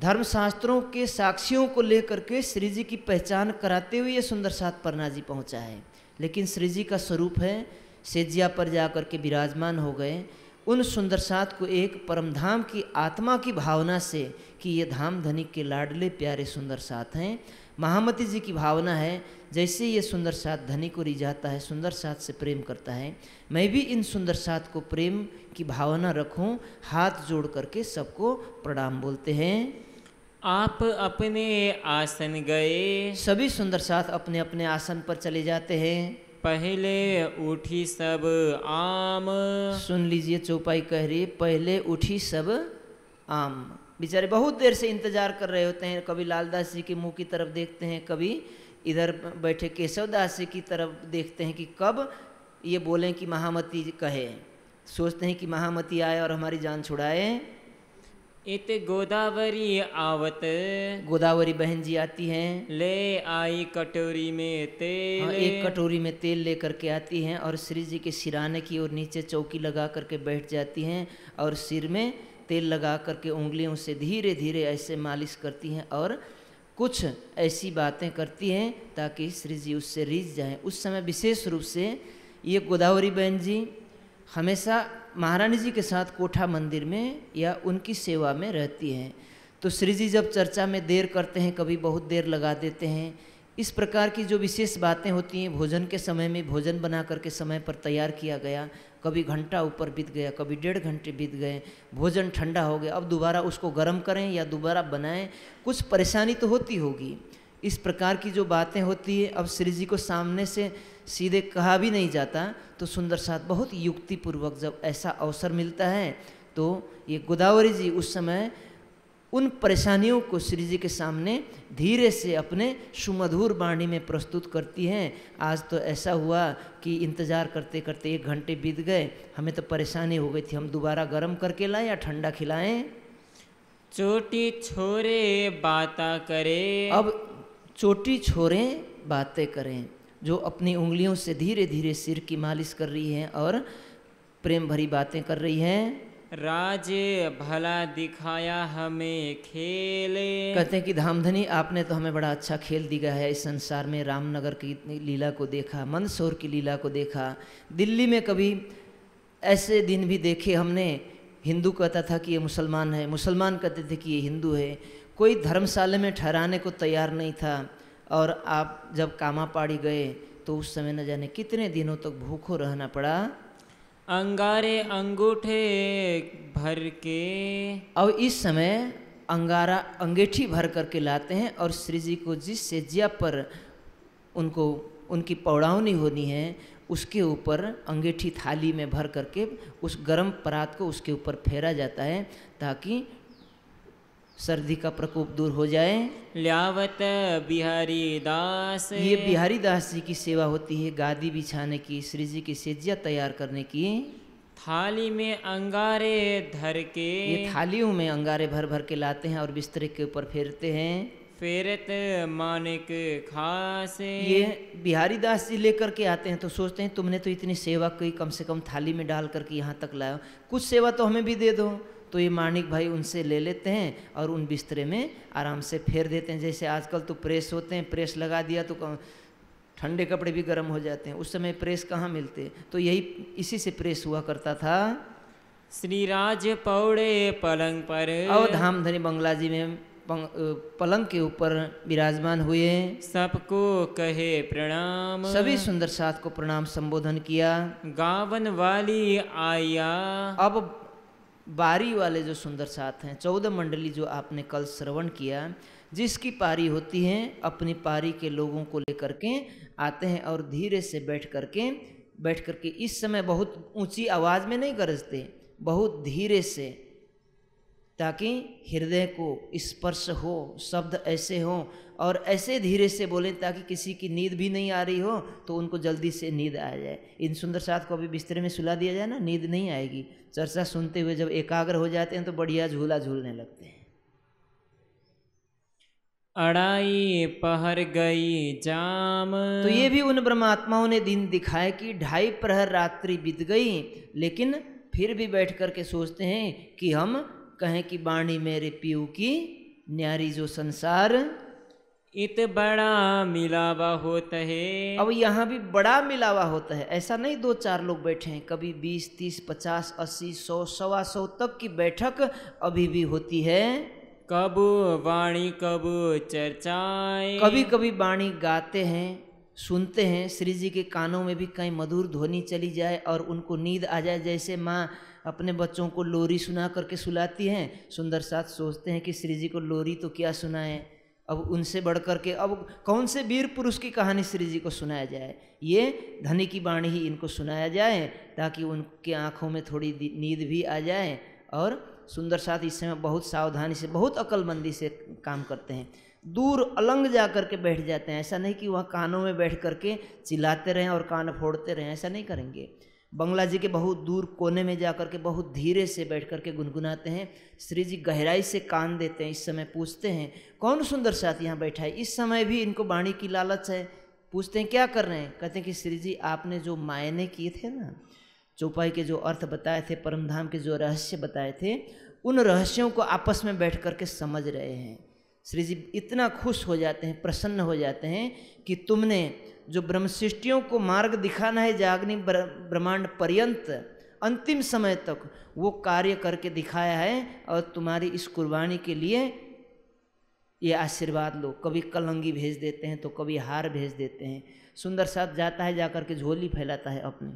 धर्मशास्त्रों के साक्षियों को लेकर के श्री जी की पहचान कराते हुए ये सुंदर साथ परना जी पहुँचा है लेकिन श्री जी का स्वरूप है सेजिया पर जाकर के विराजमान हो गए उन सुंदर सात को एक परमधाम की आत्मा की भावना से कि ये धाम धनिक के लाडले प्यारे सुंदर सात हैं महामती जी की भावना है जैसे ये सुंदर सात धनी को जाता है सुंदर सात से प्रेम करता है मैं भी इन सुंदर सात को प्रेम की भावना रखूं हाथ जोड़ करके सबको प्रणाम बोलते हैं आप अपने आसन गए सभी सुंदर सात अपने अपने आसन पर चले जाते हैं पहले उठी सब आम सुन लीजिए चौपाई कह रही पहले उठी सब आम बेचारे बहुत देर से इंतजार कर रहे होते हैं कभी लालदास जी के मुंह की तरफ देखते हैं कभी इधर बैठे केशवदास जी की तरफ देखते हैं कि कब ये बोलें कि महामती कहे सोचते हैं कि महामती आए और हमारी जान छुड़ाए इत गोदावरी आवत गोदावरी बहन जी आती हैं ले आई कटोरी में तेल हाँ, एक कटोरी में तेल लेकर के आती हैं और श्री जी के सिराने की ओर नीचे चौकी लगा करके बैठ जाती हैं और सिर में तेल लगा करके उंगलियों से धीरे धीरे ऐसे मालिश करती हैं और कुछ ऐसी बातें करती हैं ताकि श्री जी उससे रिझ जाएं उस समय विशेष रूप से ये गोदावरी बहन जी हमेशा महारानी जी के साथ कोठा मंदिर में या उनकी सेवा में रहती हैं तो श्री जी जब चर्चा में देर करते हैं कभी बहुत देर लगा देते हैं इस प्रकार की जो विशेष बातें होती हैं भोजन के समय में भोजन बना करके समय पर तैयार किया गया कभी घंटा ऊपर बीत गया कभी डेढ़ घंटे बीत गए भोजन ठंडा हो गया अब दोबारा उसको गर्म करें या दोबारा बनाएं कुछ परेशानी तो होती होगी इस प्रकार की जो बातें होती है अब श्री जी को सामने से सीधे कहा भी नहीं जाता तो सुंदर साथ बहुत युक्तिपूर्वक जब ऐसा अवसर मिलता है तो ये गोदावरी जी उस समय उन परेशानियों को श्री जी के सामने धीरे से अपने सुमधुर वाणी में प्रस्तुत करती हैं आज तो ऐसा हुआ कि इंतज़ार करते करते एक घंटे बीत गए हमें तो परेशानी हो गई थी हम दोबारा गर्म करके लाएं या ठंडा खिलाएं चोटी छोरे बाता करें अब चोटी छोरे बातें करें जो अपनी उंगलियों से धीरे धीरे सिर की मालिश कर रही हैं और प्रेम भरी बातें कर रही हैं राज भला दिखाया हमें खेले कहते हैं कि धामधनी आपने तो हमें बड़ा अच्छा खेल दिया है इस संसार में रामनगर की लीला को देखा मंदसौर की लीला को देखा दिल्ली में कभी ऐसे दिन भी देखे हमने हिंदू कहता था कि ये मुसलमान है मुसलमान कहते थे कि ये हिंदू है कोई धर्मशाला में ठहराने को तैयार नहीं था और आप जब कामापाड़ी गए तो उस समय न जाने कितने दिनों तक तो भूखो रहना पड़ा अंगारे अंगूठे भर के और इस समय अंगारा अंगेठी भर करके लाते हैं और श्री जी को जिस सेजिया पर उनको उनकी पौड़ावनी होनी है उसके ऊपर अंगेठी थाली में भर करके उस गर्म परात को उसके ऊपर फेरा जाता है ताकि सर्दी का प्रकोप दूर हो जाए लियावत बिहारी दास ये बिहारी दास जी की सेवा होती है गादी बिछाने की श्री जी की सेजिया तैयार करने की थाली में अंगारे धर के ये थालियों में अंगारे भर भर के लाते हैं और बिस्तरे के ऊपर फेरते हैं फेरत मानिक खास ये बिहारी दास जी लेकर के आते हैं तो सोचते हैं तुमने तो इतनी सेवा की कम से कम थाली में डाल करके यहाँ तक लाया कुछ सेवा तो हमें भी दे दो तो ये माणिक भाई उनसे ले लेते हैं और उन बिस्तरे में आराम से फेर देते हैं जैसे आजकल तो प्रेस होते हैं प्रेस लगा दिया तो ठंडे कपड़े भी गर्म हो जाते हैं उस समय प्रेस कहाँ मिलते तो यही इसी से प्रेस हुआ करता था श्री राज पौड़े पलंग पर और धाम धनी बंगला जी में पलंग के ऊपर विराजमान हुए सबको कहे प्रणाम सभी सुंदर साथ को प्रणाम संबोधन किया गावन वाली आया अब बारी वाले जो सुंदर साथ हैं चौदह मंडली जो आपने कल श्रवण किया जिसकी पारी होती है अपनी पारी के लोगों को लेकर के आते हैं और धीरे से बैठ करके बैठ करके इस समय बहुत ऊंची आवाज़ में नहीं गरजते बहुत धीरे से ताकि हृदय को स्पर्श हो शब्द ऐसे हों और ऐसे धीरे से बोलें ताकि किसी की नींद भी नहीं आ रही हो तो उनको जल्दी से नींद आ जाए इन सुंदर साथ को अभी बिस्तर में सुला दिया जाए ना नींद नहीं आएगी चर्चा सुनते हुए जब एकाग्र हो जाते हैं तो बढ़िया झूला झूलने लगते हैं अड़ाई पहर गई जाम तो ये भी उन ब्रह्मात्माओं ने दिन दिखाए कि ढाई प्रहर रात्रि बीत गई लेकिन फिर भी बैठ कर के सोचते हैं कि हम कहें कि वाणी मेरे पीऊ की न्यारी जो संसार इत बड़ा मिलावा होता है अब यहाँ भी बड़ा मिलावा होता है ऐसा नहीं दो चार लोग बैठे हैं कभी बीस तीस पचास अस्सी सौ सवा सौ तक की बैठक अभी भी होती है कब वाणी कब चर्चाएं कभी कभी वाणी गाते हैं सुनते हैं श्री जी के कानों में भी कहीं मधुर ध्वनि चली जाए और उनको नींद आ जाए जैसे माँ अपने बच्चों को लोरी सुना करके सुलाती हैं सुंदर साथ सोचते हैं कि श्री जी को लोरी तो क्या सुनाएं अब उनसे बढ़ करके के अब कौन से वीर पुरुष की कहानी श्री जी को सुनाया जाए ये धनी की बाणी ही इनको सुनाया जाए ताकि उनके आँखों में थोड़ी नींद भी आ जाए और सुंदर साथ इस समय बहुत सावधानी से बहुत अकलमंदी से काम करते हैं दूर अलंग जा कर के बैठ जाते हैं ऐसा नहीं कि वह कानों में बैठ कर के चिल्लाते रहें और कान फोड़ते रहें ऐसा नहीं करेंगे बंगला जी के बहुत दूर कोने में जा कर के बहुत धीरे से बैठ कर के गुनगुनाते हैं श्री जी गहराई से कान देते हैं इस समय पूछते हैं कौन सुंदर साथ यहाँ बैठा है इस समय भी इनको वाणी की लालच है पूछते हैं क्या कर रहे हैं कहते हैं कि श्री जी आपने जो मायने किए थे ना चौपाई के जो अर्थ बताए थे परमधाम के जो रहस्य बताए थे उन रहस्यों को आपस में बैठ कर के समझ रहे हैं श्री जी इतना खुश हो जाते हैं प्रसन्न हो जाते हैं कि तुमने जो ब्रह्मशिष्टियों को मार्ग दिखाना है जागनी ब्रह्मांड पर्यंत अंतिम समय तक वो कार्य करके दिखाया है और तुम्हारी इस कुर्बानी के लिए ये आशीर्वाद लो कभी कलंगी भेज देते हैं तो कभी हार भेज देते हैं सुंदर साथ जाता है जाकर के झोली फैलाता है अपनी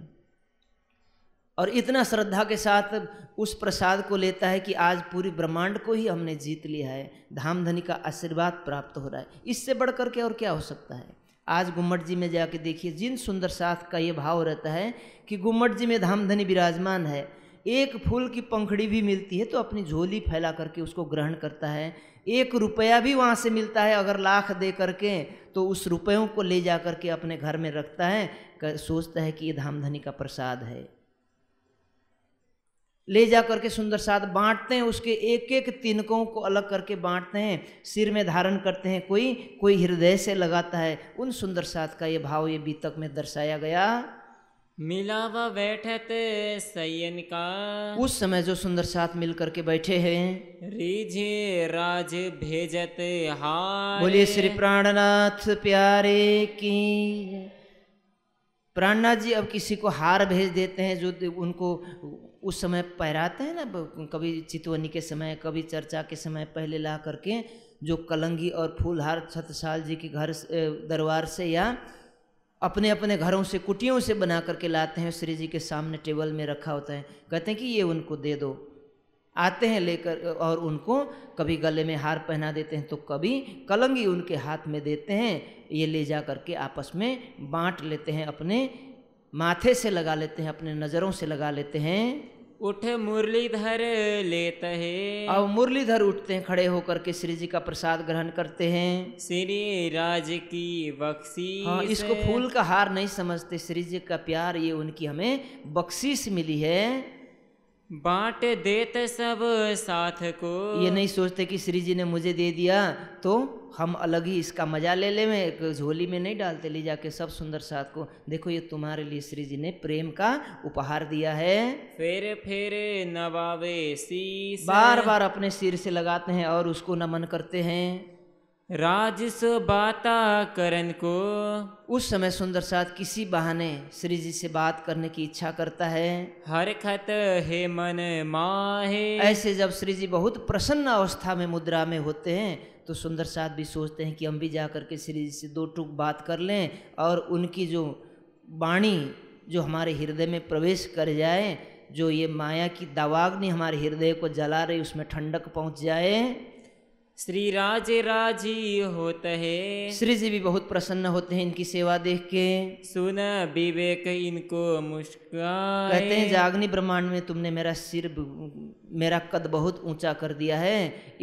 और इतना श्रद्धा के साथ उस प्रसाद को लेता है कि आज पूरी ब्रह्मांड को ही हमने जीत लिया है धामधनी का आशीर्वाद प्राप्त हो रहा है इससे बढ़ करके और क्या हो सकता है आज गुम्मट जी में जाके देखिए जिन सुंदर साथ का ये भाव रहता है कि गुम्मट जी में धामधनी विराजमान है एक फूल की पंखड़ी भी मिलती है तो अपनी झोली फैला करके उसको ग्रहण करता है एक रुपया भी वहाँ से मिलता है अगर लाख दे करके तो उस रुपयों को ले जा करके अपने घर में रखता है सोचता है कि ये धामधनी का प्रसाद है ले जा करके सुंदर साथ बांटते हैं उसके एक एक तिनकों को अलग करके बांटते हैं सिर में धारण करते हैं कोई कोई हृदय से लगाता है उन सुंदर साथ का ये भाव ये बीतक में दर्शाया गया मिलावा बैठते सैयन का उस समय जो सुंदर साथ मिल करके बैठे हैं रिझे राज भेजते हार बोलिए श्री प्राणनाथ प्यारे की प्राणनाथ जी अब किसी को हार भेज देते हैं जो उनको उस समय पहराते हैं ना कभी चितवनी के समय कभी चर्चा के समय पहले ला करके जो कलंगी और फूलहार छतसाल जी के घर दरबार से या अपने अपने घरों से कुटियों से बना करके लाते हैं श्री जी के सामने टेबल में रखा होता है कहते हैं कि ये उनको दे दो आते हैं लेकर और उनको कभी गले में हार पहना देते हैं तो कभी कलंगी उनके हाथ में देते हैं ये ले जा करके आपस में बांट लेते हैं अपने माथे से लगा लेते हैं अपने नज़रों से लगा लेते हैं उठ मुरलीधर लेते हैं अब मुरलीधर उठते हैं खड़े होकर के श्री जी का प्रसाद ग्रहण करते हैं श्री राज की बख्शी हाँ, इसको फूल का हार नहीं समझते श्री जी का प्यार ये उनकी हमें बख्शीश मिली है बांट देते सब साथ को ये नहीं सोचते कि श्री जी ने मुझे दे दिया तो हम अलग ही इसका मजा ले ले में झोली में नहीं डालते ले जाके सब सुंदर साथ को देखो ये तुम्हारे लिए श्री जी ने प्रेम का उपहार दिया है फेरे फेरे नवावे सी बार बार अपने सिर से लगाते हैं और उसको नमन करते हैं राजस बाता करण को उस समय सुंदर साथ किसी बहाने श्री जी से बात करने की इच्छा करता है हर खत हे मन माहे ऐसे जब श्री जी बहुत प्रसन्न अवस्था में मुद्रा में होते हैं तो सुंदर साथ भी सोचते हैं कि हम भी जा करके श्री जी से दो टूक बात कर लें और उनकी जो वाणी जो हमारे हृदय में प्रवेश कर जाए जो ये माया की दवाग्नि हमारे हृदय को जला रही उसमें ठंडक पहुंच जाए श्री राजी होते है श्री जी भी बहुत प्रसन्न होते हैं इनकी सेवा देख के सुन विवेक इनको मुस्कान कहते हैं जागनी ब्रह्मांड में तुमने मेरा सिर मेरा कद बहुत ऊंचा कर दिया है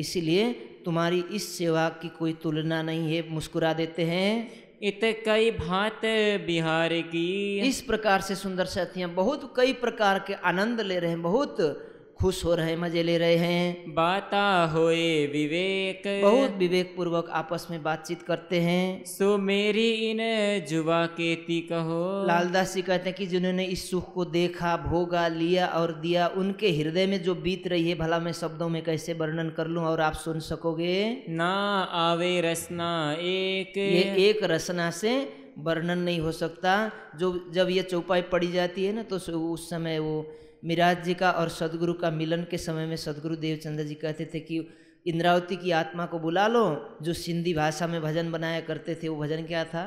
इसीलिए तुम्हारी इस सेवा की कोई तुलना नहीं है मुस्कुरा देते हैं इत कई भात बिहार की इस प्रकार से सुंदर साथियाँ बहुत कई प्रकार के आनंद ले रहे हैं बहुत खुश हो रहे मजे ले रहे हैं बाता होए विवेक बहुत विवेक पूर्वक आपस में बातचीत करते हैं सो मेरी इन जुबा ती कहो लालदास जी कहते हैं कि जिन्होंने इस सुख को देखा भोगा लिया और दिया उनके हृदय में जो बीत रही है भला मैं शब्दों में कैसे वर्णन कर लूं और आप सुन सकोगे ना आवे रसना एक ये एक रसना से वर्णन नहीं हो सकता जो जब ये चौपाई पड़ी जाती है ना तो उस समय वो मिराज जी का और सदगुरु का मिलन के समय में सदगुरु देवचंद्र जी कहते थे कि इंद्रावती की आत्मा को बुला लो जो सिंधी भाषा में भजन बनाया करते थे वो भजन क्या था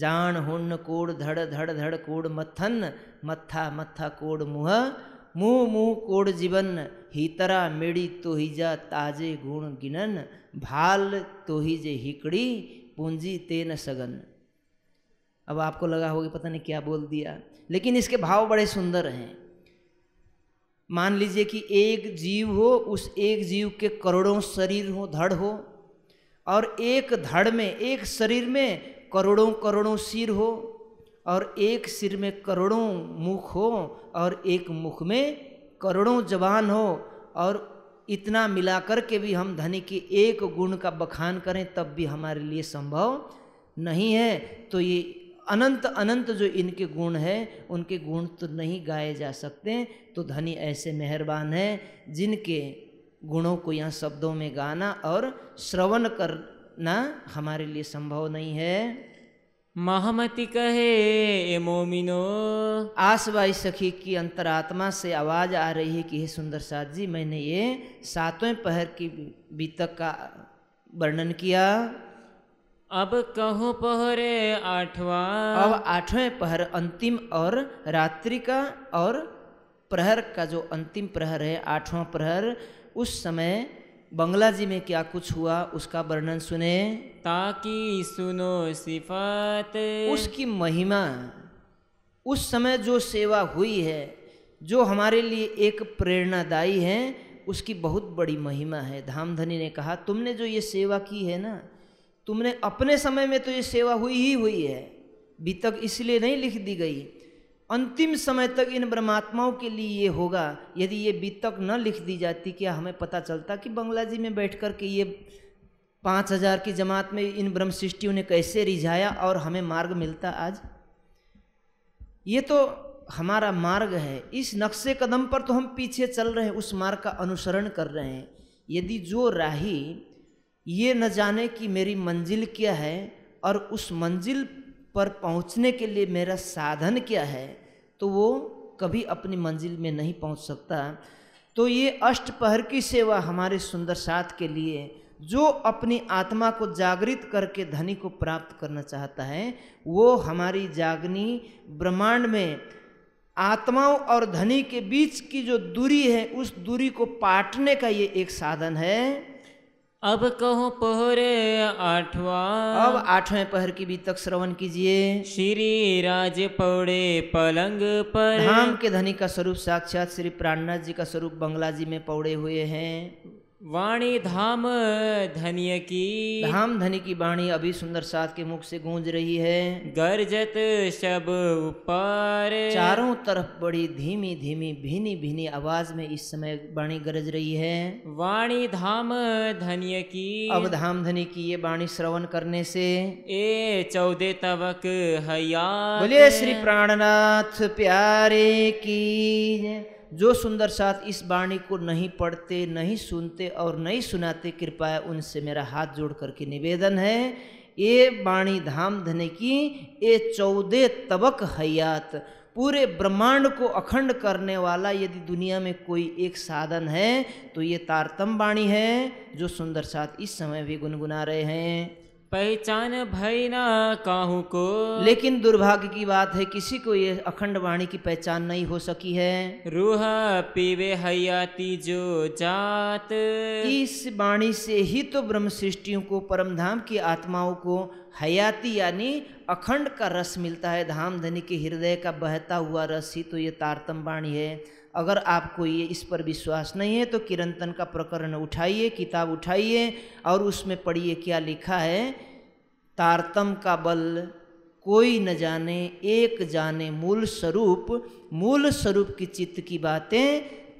जान हुन कोड़ धड़ धड़ धड़ कोड़ मथन मत्था मत्था कोड़ मुँह मुँह मुँह कोड़ जीवन हीतरा मेड़ी तोहिजा ताजे गुण गिनन भाल तोहिजे हिकड़ी पूंजी तेन सगन अब आपको लगा होगा पता नहीं क्या बोल दिया लेकिन इसके भाव बड़े सुंदर हैं मान लीजिए कि एक जीव हो उस एक जीव के करोड़ों शरीर हो धड़ हो और एक धड़ में एक शरीर में करोड़ों करोड़ों सिर हो और एक सिर में करोड़ों मुख हो और एक मुख में करोड़ों जवान हो और इतना मिलाकर के भी हम धनी के एक गुण का बखान करें तब भी हमारे लिए संभव नहीं है तो ये अनंत अनंत जो इनके गुण है उनके गुण तो नहीं गाए जा सकते तो धनी ऐसे मेहरबान हैं जिनके गुणों को यहाँ शब्दों में गाना और श्रवण करना हमारे लिए संभव नहीं है महामति कहे मोमिनो आसबाई सखी की अंतरात्मा से आवाज़ आ रही है कि हे सुंदर साथ जी मैंने ये सातवें पहर की बीतक का वर्णन किया अब कहो पहरे आठवा अब आठवें पहर अंतिम और रात्रि का और प्रहर का जो अंतिम प्रहर है आठवां प्रहर उस समय बंगला जी में क्या कुछ हुआ उसका वर्णन सुने ताकि सुनो सिफात उसकी महिमा उस समय जो सेवा हुई है जो हमारे लिए एक प्रेरणादायी है उसकी बहुत बड़ी महिमा है धामधनी ने कहा तुमने जो ये सेवा की है ना तुमने अपने समय में तो ये सेवा हुई ही हुई है तक इसलिए नहीं लिख दी गई अंतिम समय तक इन ब्रह्मात्माओं के लिए ये होगा यदि ये बीतक न लिख दी जाती क्या हमें पता चलता कि बंगला जी में बैठ कर के ये पाँच हजार की जमात में इन ब्रह्म सृष्टियों ने कैसे रिझाया और हमें मार्ग मिलता आज ये तो हमारा मार्ग है इस नक्शे कदम पर तो हम पीछे चल रहे हैं उस मार्ग का अनुसरण कर रहे हैं यदि जो राही ये न जाने कि मेरी मंजिल क्या है और उस मंजिल पर पहुंचने के लिए मेरा साधन क्या है तो वो कभी अपनी मंजिल में नहीं पहुंच सकता तो ये अष्टपहर की सेवा हमारे सुंदर साथ के लिए जो अपनी आत्मा को जागृत करके धनी को प्राप्त करना चाहता है वो हमारी जागनी ब्रह्मांड में आत्माओं और धनी के बीच की जो दूरी है उस दूरी को पाटने का ये एक साधन है अब कहो पहरे आठवा अब आठवें पहर की भी तक श्रवण कीजिए श्री राज पौड़े पलंग पर धाम के धनी का स्वरूप साक्षात श्री प्राणनाथ जी का स्वरूप बंगला जी में पौड़े हुए हैं वाणी धाम धन्य की धाम धन्य की वाणी अभी सुंदर सात के मुख से गूंज रही है गरजत शब ऊपर चारों तरफ बड़ी धीमी धीमी भीनी भीनी आवाज में इस समय वाणी गरज रही है वाणी धाम धन्य की अब धाम धनी की ये वाणी श्रवण करने से ए चौदे तवक हया बोले श्री प्राणनाथ प्यारे की जो सुंदर साथ इस वाणी को नहीं पढ़ते नहीं सुनते और नहीं सुनाते कृपया उनसे मेरा हाथ जोड़ करके निवेदन है ये वाणी धाम धने की ये चौदह तबक हयात पूरे ब्रह्मांड को अखंड करने वाला यदि दुनिया में कोई एक साधन है तो ये तारतम वाणी है जो सुंदर साथ इस समय भी गुनगुना रहे हैं पहचान भाई ना काहू को लेकिन दुर्भाग्य की बात है किसी को ये अखंड वाणी की पहचान नहीं हो सकी है रूह पीवे हयाती जो जात इस वाणी से ही तो ब्रह्म सृष्टियों को परम धाम की आत्माओं को हयाती यानी अखंड का रस मिलता है धाम धनी के हृदय का बहता हुआ रस ही तो ये तारतम वाणी है अगर आपको ये इस पर विश्वास नहीं है तो किरंतन का प्रकरण उठाइए किताब उठाइए और उसमें पढ़िए क्या लिखा है तारतम का बल कोई न जाने एक जाने मूल स्वरूप मूल स्वरूप की चित्त की बातें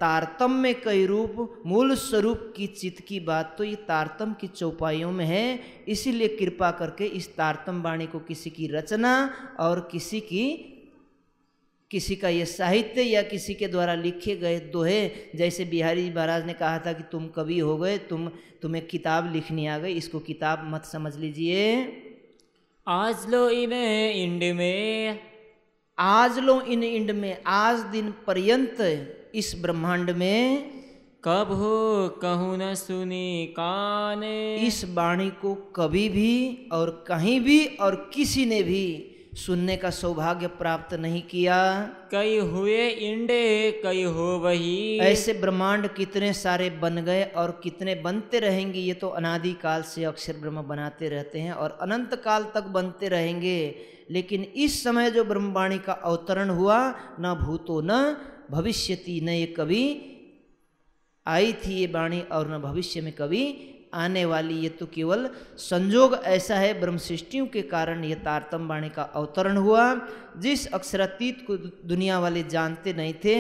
तारतम में कई रूप मूल स्वरूप की चित्त की बात तो ये तारतम की चौपाइयों में है इसीलिए कृपा करके इस तारतम वाणी को किसी की रचना और किसी की किसी का ये साहित्य या किसी के द्वारा लिखे गए दोहे जैसे बिहारी महाराज ने कहा था कि तुम कवि हो गए तुम तुम्हें किताब लिखनी आ गई इसको किताब मत समझ लीजिए आज लो इन इंड में आज लो इन इंड में आज दिन पर्यंत इस ब्रह्मांड में कब हो कहूँ न सुनी कान इस वाणी को कभी भी और कहीं भी और किसी ने भी सुनने का सौभाग्य प्राप्त नहीं किया कई हुए इंडे कई हो वही ऐसे ब्रह्मांड कितने सारे बन गए और कितने बनते रहेंगे ये तो अनादि काल से अक्षर ब्रह्म बनाते रहते हैं और अनंत काल तक बनते रहेंगे लेकिन इस समय जो ब्रह्मवाणी का अवतरण हुआ न भूतो न भविष्यति न ये कभी आई थी ये वाणी और न भविष्य में कभी आने वाली ये तो केवल संजोग ऐसा है ब्रह्म सृष्टियों के कारण यह तारतम वाणी का अवतरण हुआ जिस अक्षरातीत को दुनिया वाले जानते नहीं थे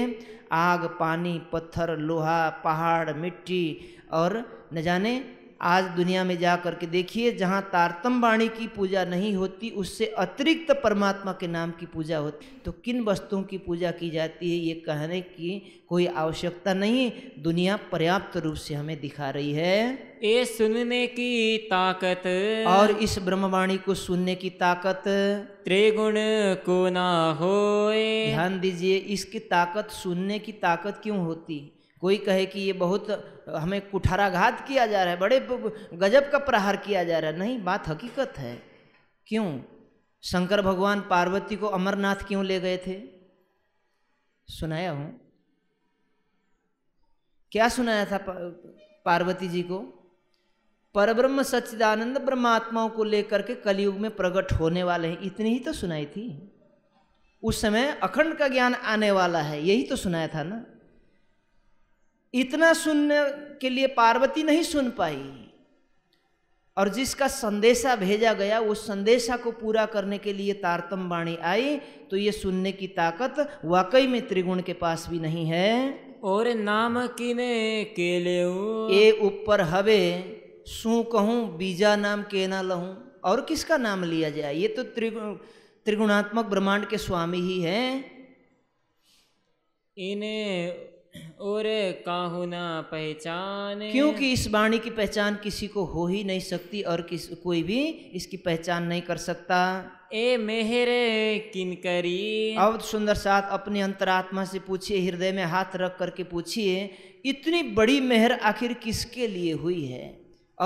आग पानी पत्थर लोहा पहाड़ मिट्टी और न जाने आज दुनिया में जा करके देखिए जहाँ तारतम वाणी की पूजा नहीं होती उससे अतिरिक्त परमात्मा के नाम की पूजा होती तो किन वस्तुओं की पूजा की जाती है ये कहने की कोई आवश्यकता नहीं दुनिया पर्याप्त रूप से हमें दिखा रही है ये सुनने की ताकत और इस ब्रह्मवाणी को सुनने की ताकत त्रिगुण को ना हो ध्यान दीजिए इसकी ताकत सुनने की ताकत क्यों होती है कोई कहे कि ये बहुत हमें कुठाराघात किया जा रहा है बड़े गजब का प्रहार किया जा रहा है नहीं बात हकीकत है क्यों शंकर भगवान पार्वती को अमरनाथ क्यों ले गए थे सुनाया हूँ क्या सुनाया था पार्वती जी को परब्रह्म सच्चिदानंद ब्रह्मात्माओं को लेकर के कलयुग में प्रकट होने वाले हैं इतनी ही तो सुनाई थी उस समय अखंड का ज्ञान आने वाला है यही तो सुनाया था ना इतना सुनने के लिए पार्वती नहीं सुन पाई और जिसका संदेशा भेजा गया उस संदेशा को पूरा करने के लिए तारतम वाणी आई तो ये सुनने की ताकत वाकई में त्रिगुण के पास भी नहीं है और नाम किने केले ये ऊपर हवे सू कहूँ बीजा नाम के ना लहूँ और किसका नाम लिया जाए ये तो त्रिगुण त्रिगुणात्मक ब्रह्मांड के स्वामी ही हैं इन्हें और काहू ना पहचान क्योंकि इस वाणी की पहचान किसी को हो ही नहीं सकती और किस कोई भी इसकी पहचान नहीं कर सकता ए मेहरे किन करी अब सुंदर साथ अपने अंतरात्मा से पूछिए हृदय में हाथ रख करके पूछिए इतनी बड़ी मेहर आखिर किसके लिए हुई है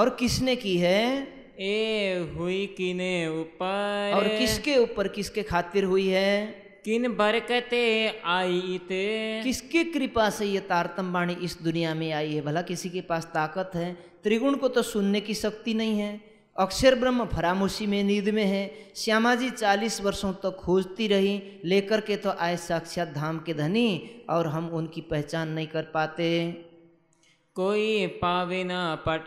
और किसने की है ए हुई किने ऊपर और किसके ऊपर किसके खातिर हुई है किन बरकते आई थे किसके कृपा से ये तारतम वाणी इस दुनिया में आई है भला किसी के पास ताकत है त्रिगुण को तो सुनने की शक्ति नहीं है अक्षर ब्रह्म फरामोशी में नींद में है श्यामा जी चालीस वर्षों तक तो खोजती रही लेकर के तो आए साक्षात धाम के धनी और हम उनकी पहचान नहीं कर पाते कोई पावे ना पट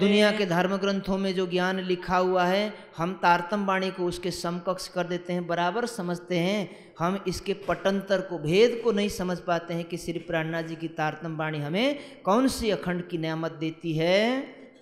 दुनिया के धर्म ग्रंथों में जो ज्ञान लिखा हुआ है हम तारतम वाणी को उसके समकक्ष कर देते हैं बराबर समझते हैं हम इसके पटंतर को भेद को नहीं समझ पाते हैं कि श्री प्राणा जी की तारतम वाणी हमें कौन सी अखंड की नियामत देती है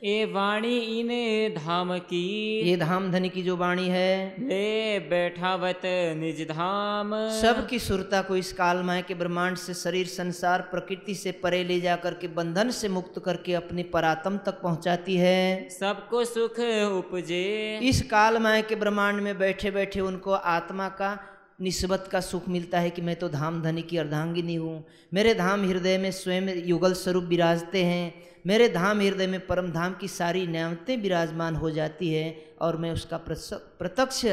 ए वाणी इन धाम की ये धाम धन की जो वाणी है ले बैठावत निज धाम सब की सुरता को इस काल कालमय के ब्रह्मांड से शरीर संसार प्रकृति से परे ले जा करके बंधन से मुक्त करके अपने परातम तक पहुंचाती है सबको सुख उपजे इस काल कालमय के ब्रह्मांड में बैठे बैठे उनको आत्मा का निस्बत का सुख मिलता है कि मैं तो धाम धनी की अर्धांगिनी हूँ मेरे धाम हृदय में स्वयं युगल स्वरूप विराजते हैं मेरे धाम हृदय में परम धाम की सारी न्यामतें विराजमान हो जाती है और मैं उसका प्रत्यक्ष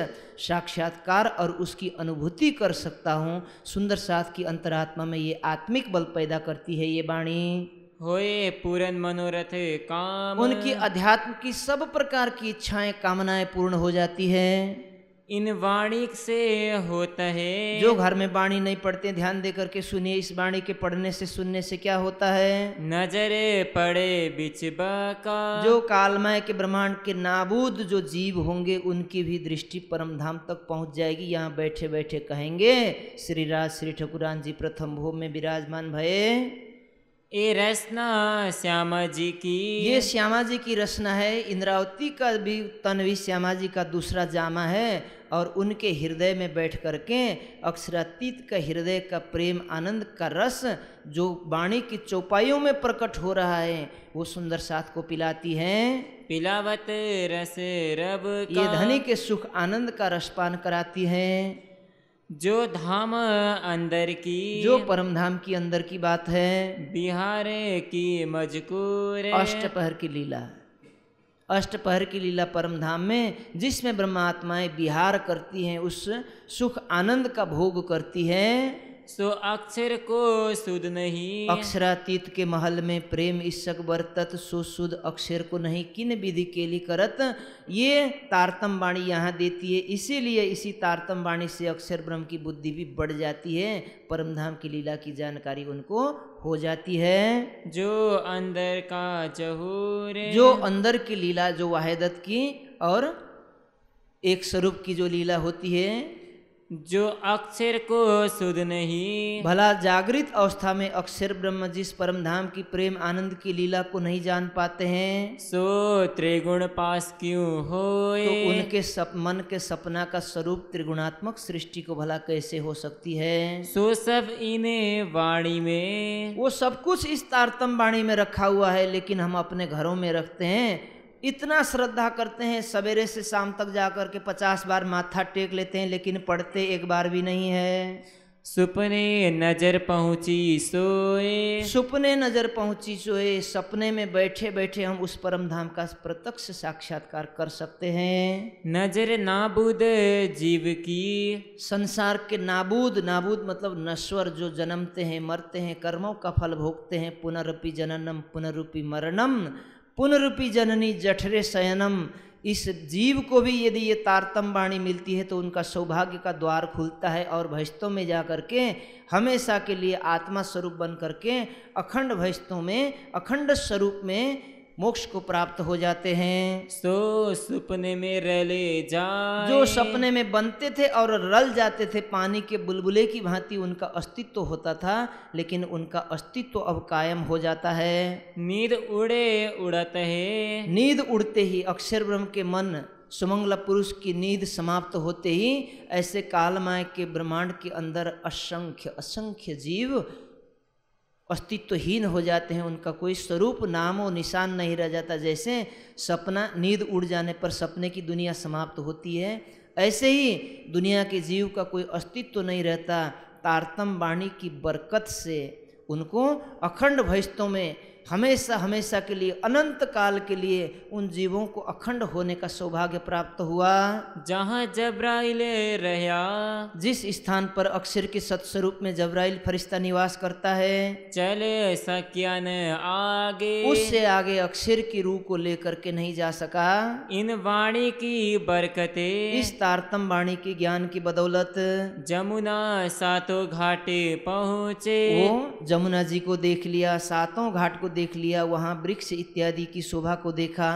साक्षात्कार और उसकी अनुभूति कर सकता हूँ सुंदर साथ की अंतरात्मा में ये आत्मिक बल पैदा करती है ये वाणी होए पूरन मनोरथ काम उनकी अध्यात्म की सब प्रकार की इच्छाएं कामनाएं पूर्ण हो जाती है इन वाणी से होता है जो घर में वाणी नहीं पढ़ते ध्यान दे करके सुनिए इस वाणी के पढ़ने से सुनने से क्या होता है नजरे पड़े बिच का जो कालमय के ब्रह्मांड के नाबूद जो जीव होंगे उनकी भी दृष्टि परम धाम तक पहुंच जाएगी यहाँ बैठे बैठे कहेंगे श्री राज श्री ठकुरान जी प्रथम भोग में विराजमान भये ये रचना श्यामा जी की ये श्यामा जी की रचना है इंद्रावती का भी तन भी श्यामा जी का दूसरा जामा है और उनके हृदय में बैठ कर के अक्षरातीत का हृदय का प्रेम आनंद का रस जो वाणी की चौपाइयों में प्रकट हो रहा है वो सुंदर साथ को पिलाती है पिलावत रस रब ये धनी के सुख आनंद का रस पान कराती है जो धाम अंदर की जो परम धाम की अंदर की बात है बिहार की मजकूर अष्टपहर की लीला अष्टपहर की लीला परमधाम में जिसमें ब्रह्मात्माएं बिहार करती हैं उस सुख आनंद का भोग करती हैं सो अक्षर को शुद्ध नहीं अक्षरातीत के महल में प्रेम इशक बरतत सो सुध अक्षर को नहीं किन विधि के लिए करत ये तारतम वाणी यहाँ देती है इसीलिए इसी तारतम वाणी से अक्षर ब्रह्म की बुद्धि भी बढ़ जाती है परमधाम की लीला की जानकारी उनको हो जाती है जो अंदर का चहूर जो अंदर की लीला जो वाहिदत की और एक स्वरूप की जो लीला होती है जो अक्षर को शुद्ध नहीं भला जागृत अवस्था में अक्षर ब्रह्म जिस परम धाम की प्रेम आनंद की लीला को नहीं जान पाते हैं सो त्रिगुण पास क्यों हो तो उनके सप, मन के सपना का स्वरूप त्रिगुणात्मक सृष्टि को भला कैसे हो सकती है सो सब इन्हें वाणी में वो सब कुछ इस तारतम वाणी में रखा हुआ है लेकिन हम अपने घरों में रखते हैं इतना श्रद्धा करते हैं सवेरे से शाम तक जाकर के पचास बार माथा टेक लेते हैं लेकिन पढ़ते एक बार भी नहीं है सुपने नजर पहुंची सोए सुपने नजर पहुंची सोए सपने में बैठे बैठे हम उस परम धाम का प्रत्यक्ष साक्षात्कार कर सकते हैं नजर नाबूद जीव की संसार के नाबूद नाबूद मतलब नश्वर जो जन्मते हैं मरते हैं कर्मों का फल भोगते हैं पुनरूपी जननम पुनरूपी मरणम पुनरूपी जननी जठरे शयनम इस जीव को भी यदि ये तारतम वाणी मिलती है तो उनका सौभाग्य का द्वार खुलता है और भैस्तों में जा कर के हमेशा के लिए आत्मा स्वरूप बन करके अखंड भैस्तों में अखंड स्वरूप में मोक्ष को प्राप्त हो जाते हैं सो सपने में रले जाए जो सपने में बनते थे और रल जाते थे पानी के बुलबुले की भांति उनका अस्तित्व होता था लेकिन उनका अस्तित्व अब कायम हो जाता है नींद उड़े उड़ते है नींद उड़ते ही अक्षर ब्रह्म के मन सुमंगला पुरुष की नींद समाप्त होते ही ऐसे कालमाय के ब्रह्मांड के अंदर असंख्य असंख्य जीव अस्तित्वहीन तो हो जाते हैं उनका कोई स्वरूप नाम और निशान नहीं रह जाता जैसे सपना नींद उड़ जाने पर सपने की दुनिया समाप्त होती है ऐसे ही दुनिया के जीव का कोई अस्तित्व तो नहीं रहता तारतम वाणी की बरकत से उनको अखंड भविष्यों में हमेशा हमेशा के लिए अनंत काल के लिए उन जीवों को अखंड होने का सौभाग्य प्राप्त हुआ जहाँ जबराइल रहया जिस स्थान पर अक्षर के सत्स्वरूप में जबराइल फरिश्ता निवास करता है चले ऐसा किया न आगे उससे आगे अक्षर की रूह को लेकर के नहीं जा सका इन वाणी की बरकते इस तारतम वाणी की ज्ञान की बदौलत जमुना सातों घाटे पहुँचे जमुना जी को देख लिया सातों घाट को देख लिया वहाँ वृक्ष इत्यादि की शोभा को देखा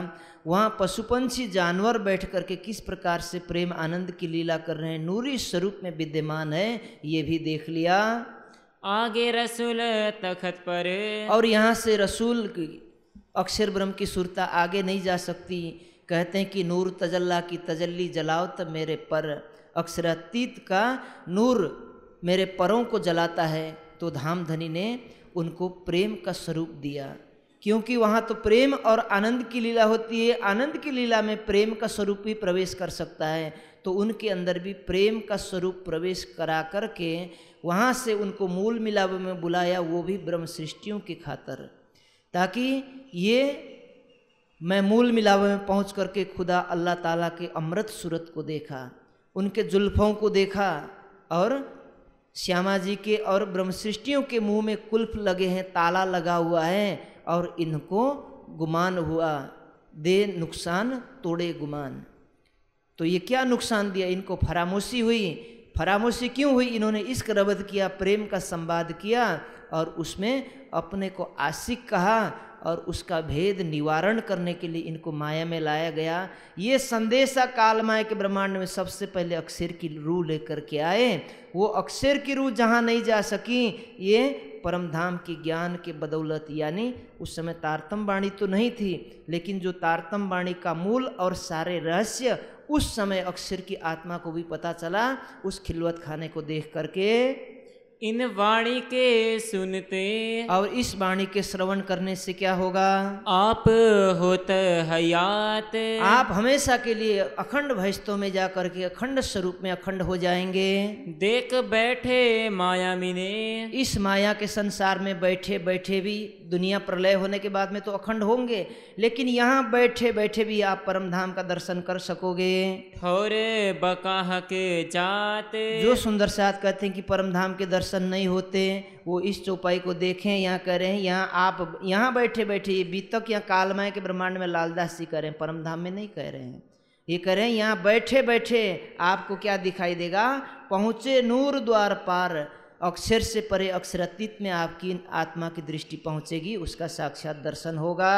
वहाँ पशुपंछी जानवर बैठ कर के किस प्रकार से प्रेम आनंद की लीला कर रहे हैं नूरी स्वरूप में विद्यमान है ये भी देख लिया आगे रसूल तखत पर और यहाँ से रसूल अक्षर ब्रह्म की सुरता आगे नहीं जा सकती कहते हैं कि नूर तजल्ला की तजल्ली जलाओ तब मेरे पर अक्षरातीत का नूर मेरे परों को जलाता है तो धाम धनी ने उनको प्रेम का स्वरूप दिया क्योंकि वहाँ तो प्रेम और आनंद की लीला होती है आनंद की लीला में प्रेम का स्वरूप भी प्रवेश कर सकता है तो उनके अंदर भी प्रेम का स्वरूप प्रवेश करा करके वहाँ से उनको मूल मिलाव में बुलाया वो भी ब्रह्म सृष्टियों की खातर ताकि ये मैं मूल मिलाव में पहुँच करके खुदा अल्लाह ताला के अमृत सूरत को देखा उनके जुल्फ़ों को देखा और श्यामा जी के और सृष्टियों के मुंह में कुल्फ लगे हैं ताला लगा हुआ है और इनको गुमान हुआ दे नुकसान तोड़े गुमान तो ये क्या नुकसान दिया इनको फरामोशी हुई फरामोशी क्यों हुई इन्होंने इश्क रबत किया प्रेम का संवाद किया और उसमें अपने को आशिक कहा और उसका भेद निवारण करने के लिए इनको माया में लाया गया ये संदेशा काल माया के ब्रह्मांड में सबसे पहले अक्षर की रूह लेकर के आए वो अक्षर की रूह जहाँ नहीं जा सकी ये परमधाम के ज्ञान के बदौलत यानी उस समय तारतम वाणी तो नहीं थी लेकिन जो तारतम वाणी का मूल और सारे रहस्य उस समय अक्षर की आत्मा को भी पता चला उस खिलवत खाने को देख करके इन वाणी के सुनते और इस वाणी के श्रवण करने से क्या होगा आप होते हयात आप हमेशा के लिए अखंड भैस्तों में जाकर के अखंड स्वरूप में अखंड हो जाएंगे देख बैठे माया मिने इस माया के संसार में बैठे बैठे भी दुनिया प्रलय होने के बाद में तो अखंड होंगे लेकिन यहाँ बैठे बैठे भी आप परम धाम का दर्शन कर सकोगे थोरे बकाह के जाते जो सुंदर साथ कहते हैं कि परम धाम के दर्शन नहीं होते वो इस चौपाई को देखें यहाँ करें यहाँ आप यहाँ बैठे बैठे ये बीतक या कालमय के ब्रह्मांड में लालदास जी करें परम धाम में नहीं कह रहे हैं ये करें यहाँ बैठे बैठे आपको क्या दिखाई देगा पहुँचे नूर द्वार पार अक्षर से परे अक्षरातीत में आपकी आत्मा की दृष्टि पहुंचेगी उसका साक्षात दर्शन होगा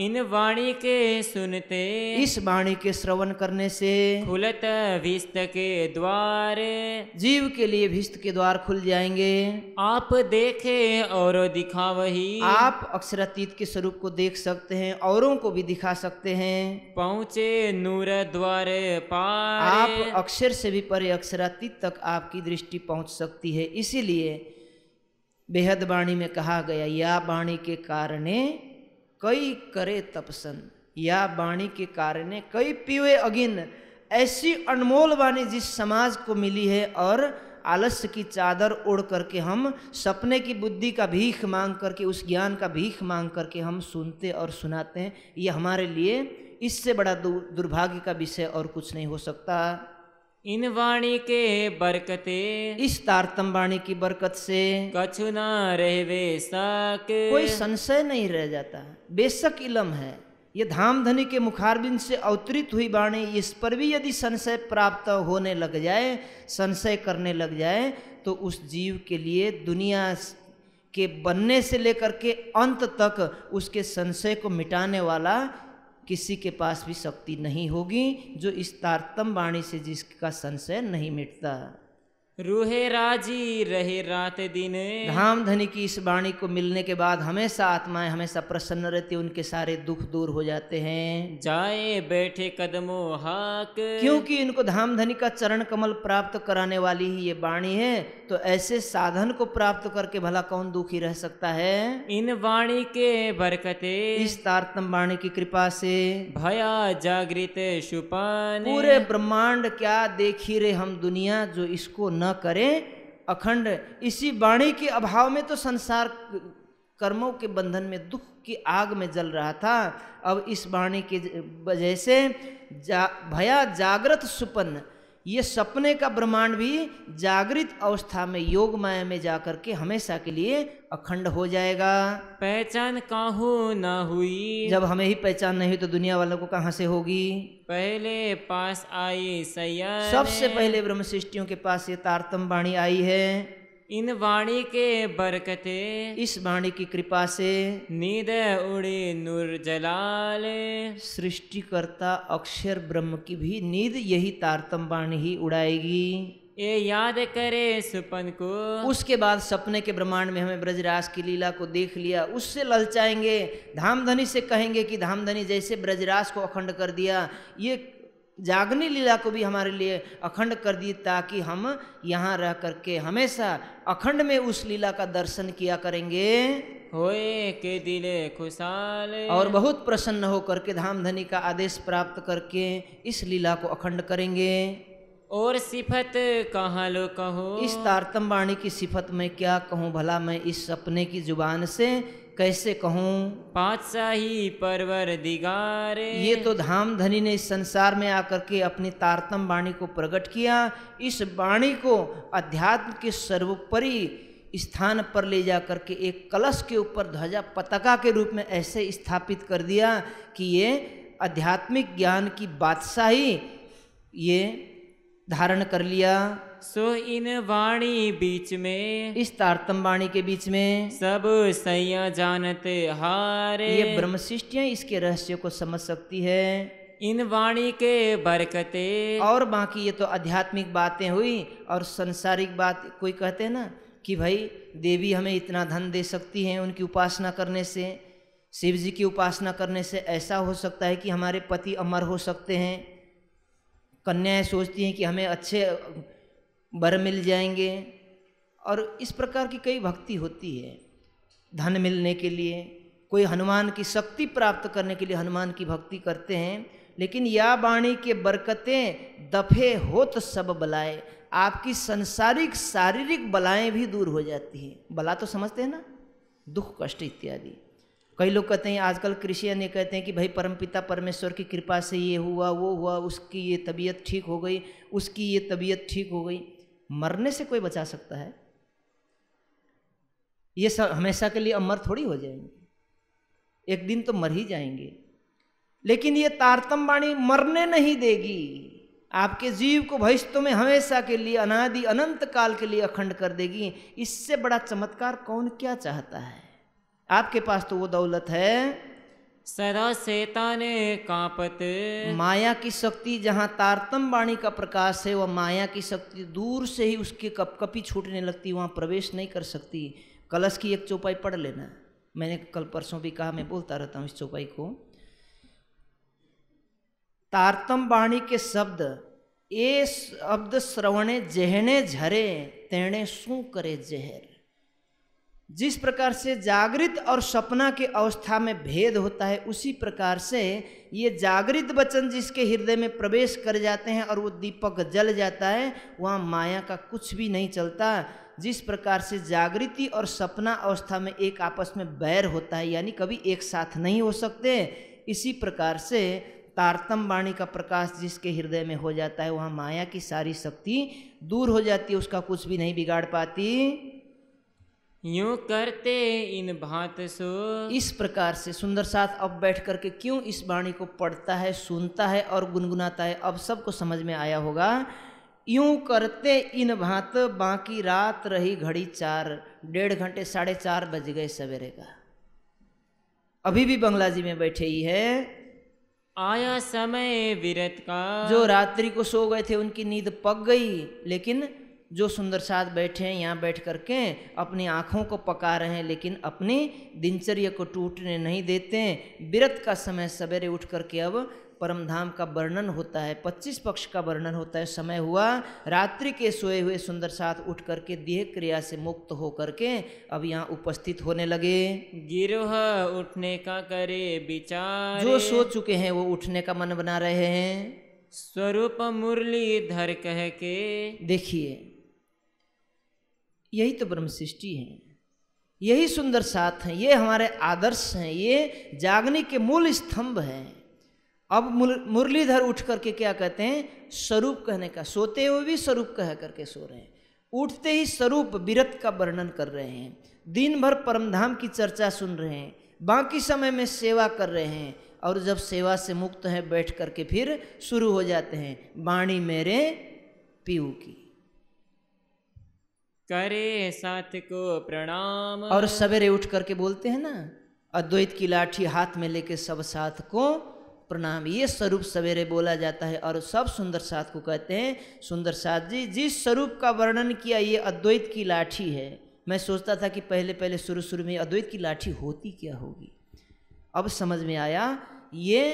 इन वाणी के सुनते इस वाणी के श्रवण करने से खुलत भिस्त के द्वार जीव के लिए भिस्त के द्वार खुल जाएंगे आप देखे और दिखा वही आप अक्षरातीत के स्वरूप को देख सकते हैं औरों को भी दिखा सकते हैं पहुँचे नूर द्वार पार आप अक्षर से भी परे अक्षरातीत तक आपकी दृष्टि पहुँच सकती है इसी इसीलिए बेहद वाणी में कहा गया या वाणी के कारण कई करे तपसन या वाणी के कारण कई पीवे अगिन ऐसी अनमोल वाणी जिस समाज को मिली है और आलस्य की चादर ओढ़ करके हम सपने की बुद्धि का भीख मांग करके उस ज्ञान का भीख मांग करके हम सुनते और सुनाते हैं ये हमारे लिए इससे बड़ा दुर्भाग्य का विषय और कुछ नहीं हो सकता इन वाणी के बरकते इस तारतम वाणी की बरकत से कछु ना रह कोई संशय नहीं रह जाता बेशक इलम है ये धाम धनी के मुखारबिन से अवतरित हुई वाणी इस पर भी यदि संशय प्राप्त होने लग जाए संशय करने लग जाए तो उस जीव के लिए दुनिया के बनने से लेकर के अंत तक उसके संशय को मिटाने वाला किसी के पास भी शक्ति नहीं होगी जो इस तारतम वाणी से जिसका संशय नहीं मिटता रूहे राजी रहे रात दिन धाम धनी की इस वाणी को मिलने के बाद हमेशा आत्माएं हमेशा प्रसन्न रहती उनके सारे दुख दूर हो जाते हैं जाए बैठे कदमों हाक क्योंकि इनको धाम धनी का चरण कमल प्राप्त कराने वाली ही ये वाणी है तो ऐसे साधन को प्राप्त करके भला कौन दुखी रह सकता है इन वाणी के बरकते इस तारतम वाणी की कृपा से भया जागृत सुपान पूरे ब्रह्मांड क्या देखी रे हम दुनिया जो इसको न ना करें अखंड इसी वाणी के अभाव में तो संसार कर्मों के बंधन में दुख की आग में जल रहा था अब इस वाणी के वजह से जा भया जागृत सुपन्न ये सपने का ब्रह्मांड भी जागृत अवस्था में योग माया में जाकर के हमेशा के लिए अखंड हो जाएगा पहचान कहा न हुई जब हमें ही पहचान नहीं तो दुनिया वालों को कहाँ से होगी पहले पास आई सैया सबसे पहले ब्रह्म सृष्टियों के पास ये तारतम वाणी आई है इन वाणी के बरकते इस वाणी की कृपा से नीद उड़े नूर जलाले सृष्टिकर्ता अक्षर ब्रह्म की भी नींद यही तारतम वाणी ही उड़ाएगी ये याद करे सुपन को उसके बाद सपने के ब्रह्मांड में हमें ब्रजराज की लीला को देख लिया उससे ललचाएंगे धामधनी से कहेंगे कि धामधनी जैसे ब्रजराज को अखंड कर दिया ये जागनी लीला को भी हमारे लिए अखंड कर दी ताकि हम यहाँ रह करके हमेशा अखंड में उस लीला का दर्शन किया करेंगे होए के दिले खुशहाल और बहुत प्रसन्न हो करके धाम धनी का आदेश प्राप्त करके इस लीला को अखंड करेंगे और सिफत कहाँ लो कहो इस तारतम वाणी की सिफत में क्या कहूँ भला मैं इस सपने की जुबान से कैसे कहूँ पातशाही परवर दिगारे ये तो धाम धनी ने इस संसार में आकर के अपनी तारतम वाणी को प्रकट किया इस वाणी को अध्यात्म के सर्वोपरि स्थान पर ले जा करके एक कलश के ऊपर ध्वजा पताका के रूप में ऐसे स्थापित कर दिया कि ये आध्यात्मिक ज्ञान की बादशाही ये धारण कर लिया सो इन वाणी बीच में इस तारतम वाणी के बीच में सब सैया जानते हारे ये सृष्टिया इसके रहस्य को समझ सकती है इन वाणी के बरकते और बाकी ये तो आध्यात्मिक बातें हुई और संसारिक बात कोई कहते हैं ना कि भाई देवी हमें इतना धन दे सकती हैं उनकी उपासना करने से शिव जी की उपासना करने से ऐसा हो सकता है कि हमारे पति अमर हो सकते हैं कन्याएं सोचती हैं कि हमें अच्छे बर मिल जाएंगे और इस प्रकार की कई भक्ति होती है धन मिलने के लिए कोई हनुमान की शक्ति प्राप्त करने के लिए हनुमान की भक्ति करते हैं लेकिन या वाणी के बरकतें दफे हो तो सब बलाए आपकी संसारिक शारीरिक बलाएँ भी दूर हो जाती हैं बला तो समझते हैं ना दुख कष्ट इत्यादि कई लोग कहते हैं आजकल कृषि अन्य कहते हैं कि भाई परमपिता परमेश्वर की कृपा से ये हुआ वो हुआ उसकी ये तबीयत ठीक हो गई उसकी ये तबीयत ठीक हो गई मरने से कोई बचा सकता है ये सब हमेशा के लिए अमर थोड़ी हो जाएंगे एक दिन तो मर ही जाएंगे लेकिन ये तारतम वाणी मरने नहीं देगी आपके जीव को भविष्य में हमेशा के लिए अनादि अनंत काल के लिए अखंड कर देगी इससे बड़ा चमत्कार कौन क्या चाहता है आपके पास तो वो दौलत है सदा सेताने माया की शक्ति जहाँ तारतम वाणी का प्रकाश है वह माया की शक्ति दूर से ही उसके कपकपी छूटने लगती वहाँ प्रवेश नहीं कर सकती कलश की एक चौपाई पढ़ लेना मैंने कल परसों भी कहा मैं बोलता रहता हूँ इस चौपाई को तारतम वाणी के शब्द ए शब्द श्रवणे जहने झरे तेणे सू करे जहर जिस प्रकार से जागृत और सपना के अवस्था में भेद होता है उसी प्रकार से ये जागृत वचन जिसके हृदय में प्रवेश कर जाते हैं और वो दीपक जल जाता है वहाँ माया का कुछ भी नहीं चलता जिस प्रकार से जागृति और सपना अवस्था में एक आपस में बैर होता है यानी कभी एक साथ नहीं हो सकते इसी प्रकार से तारतम वाणी का प्रकाश जिसके हृदय में हो जाता है वहाँ माया की सारी शक्ति दूर हो जाती है उसका कुछ भी नहीं बिगाड़ पाती यूं करते इन भात सो इस प्रकार से सुंदर साथ अब बैठ करके क्यों इस वाणी को पढ़ता है सुनता है और गुनगुनाता है अब सबको समझ में आया होगा यूं करते इन भात बाकी रात रही घड़ी चार डेढ़ घंटे साढ़े चार बज गए सवेरे का अभी भी बंगला जी में बैठे ही है आया समय विरत का जो रात्रि को सो गए थे उनकी नींद पक गई लेकिन जो सुंदर साथ बैठे हैं यहाँ बैठ करके अपनी आँखों को पका रहे हैं लेकिन अपनी दिनचर्या को टूटने नहीं देते हैं व्रत का समय सवेरे उठ करके अब परमधाम का वर्णन होता है पच्चीस पक्ष का वर्णन होता है समय हुआ रात्रि के सोए हुए सुंदर साथ उठ करके देह क्रिया से मुक्त हो करके अब यहाँ उपस्थित होने लगे गिरोह उठने का करे विचार जो सो चुके हैं वो उठने का मन बना रहे हैं स्वरूप मुरली धर कह के देखिए यही तो ब्रह्म सृष्टि है यही सुंदर साथ हैं ये हमारे आदर्श हैं ये जागने के मूल स्तंभ हैं अब मुरलीधर उठ करके क्या कहते हैं स्वरूप कहने का सोते हुए भी स्वरूप कह करके सो रहे हैं उठते ही स्वरूप विरत का वर्णन कर रहे हैं दिन भर परमधाम की चर्चा सुन रहे हैं बाकी समय में सेवा कर रहे हैं और जब सेवा से मुक्त हैं बैठ करके फिर शुरू हो जाते हैं वाणी मेरे पीऊ की करे साथ को प्रणाम और सवेरे उठ करके बोलते हैं ना अद्वैत की लाठी हाथ में लेके सब साथ को प्रणाम ये स्वरूप सवेरे बोला जाता है और सब सुंदर साथ को कहते हैं सुंदर साथ जी जिस स्वरूप का वर्णन किया ये अद्वैत की लाठी है मैं सोचता था कि पहले पहले शुरू शुरू में अद्वैत की लाठी होती क्या होगी अब समझ में आया ये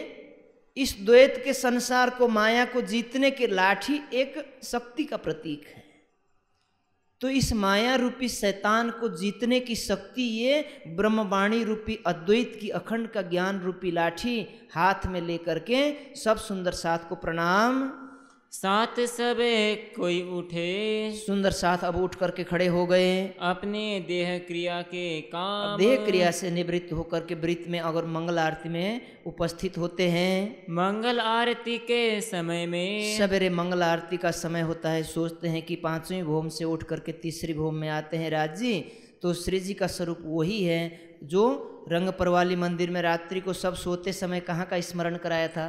इस द्वैत के संसार को माया को जीतने के लाठी एक शक्ति का प्रतीक है तो इस माया रूपी शैतान को जीतने की शक्ति ये ब्रह्मवाणी रूपी अद्वैत की अखंड का ज्ञान रूपी लाठी हाथ में लेकर के सब सुंदर साथ को प्रणाम साथ सब कोई उठे सुंदर साथ अब उठ करके खड़े हो गए अपने देह क्रिया के काम देह क्रिया से निवृत्त होकर के वृत्त में अगर मंगल आरती में उपस्थित होते हैं मंगल आरती के समय में सवेरे मंगल आरती का समय होता है सोचते हैं कि पांचवी भूम से उठ करके तीसरी भूम में आते हैं राज जी तो श्री जी का स्वरूप वही है जो रंगपरवाली मंदिर में रात्रि को सब सोते समय कहाँ का स्मरण कराया था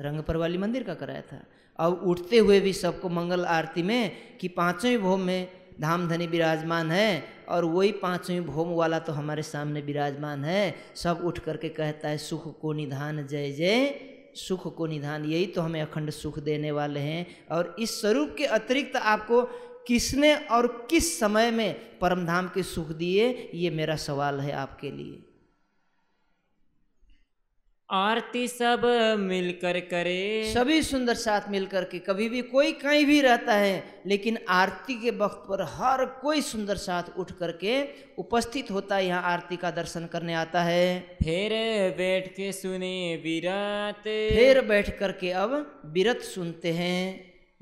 रंगपरवाली मंदिर का कराया था और उठते हुए भी सबको मंगल आरती में कि पाँचवें भोम में धाम धनी विराजमान है और वही पाँचवें भोम वाला तो हमारे सामने विराजमान है सब उठ करके कहता है सुख को निधान जय जय सुख को निधान यही तो हमें अखंड सुख देने वाले हैं और इस स्वरूप के अतिरिक्त आपको किसने और किस समय में परमधाम के सुख दिए ये मेरा सवाल है आपके लिए आरती सब मिलकर करे सभी सुंदर साथ मिलकर के कभी भी कोई कहीं भी रहता है लेकिन आरती के वक्त पर हर कोई सुंदर साथ उठ करके उपस्थित होता है यहाँ आरती का दर्शन करने आता है फिर बैठ के सुने विरत फिर बैठ करके अब विरत सुनते हैं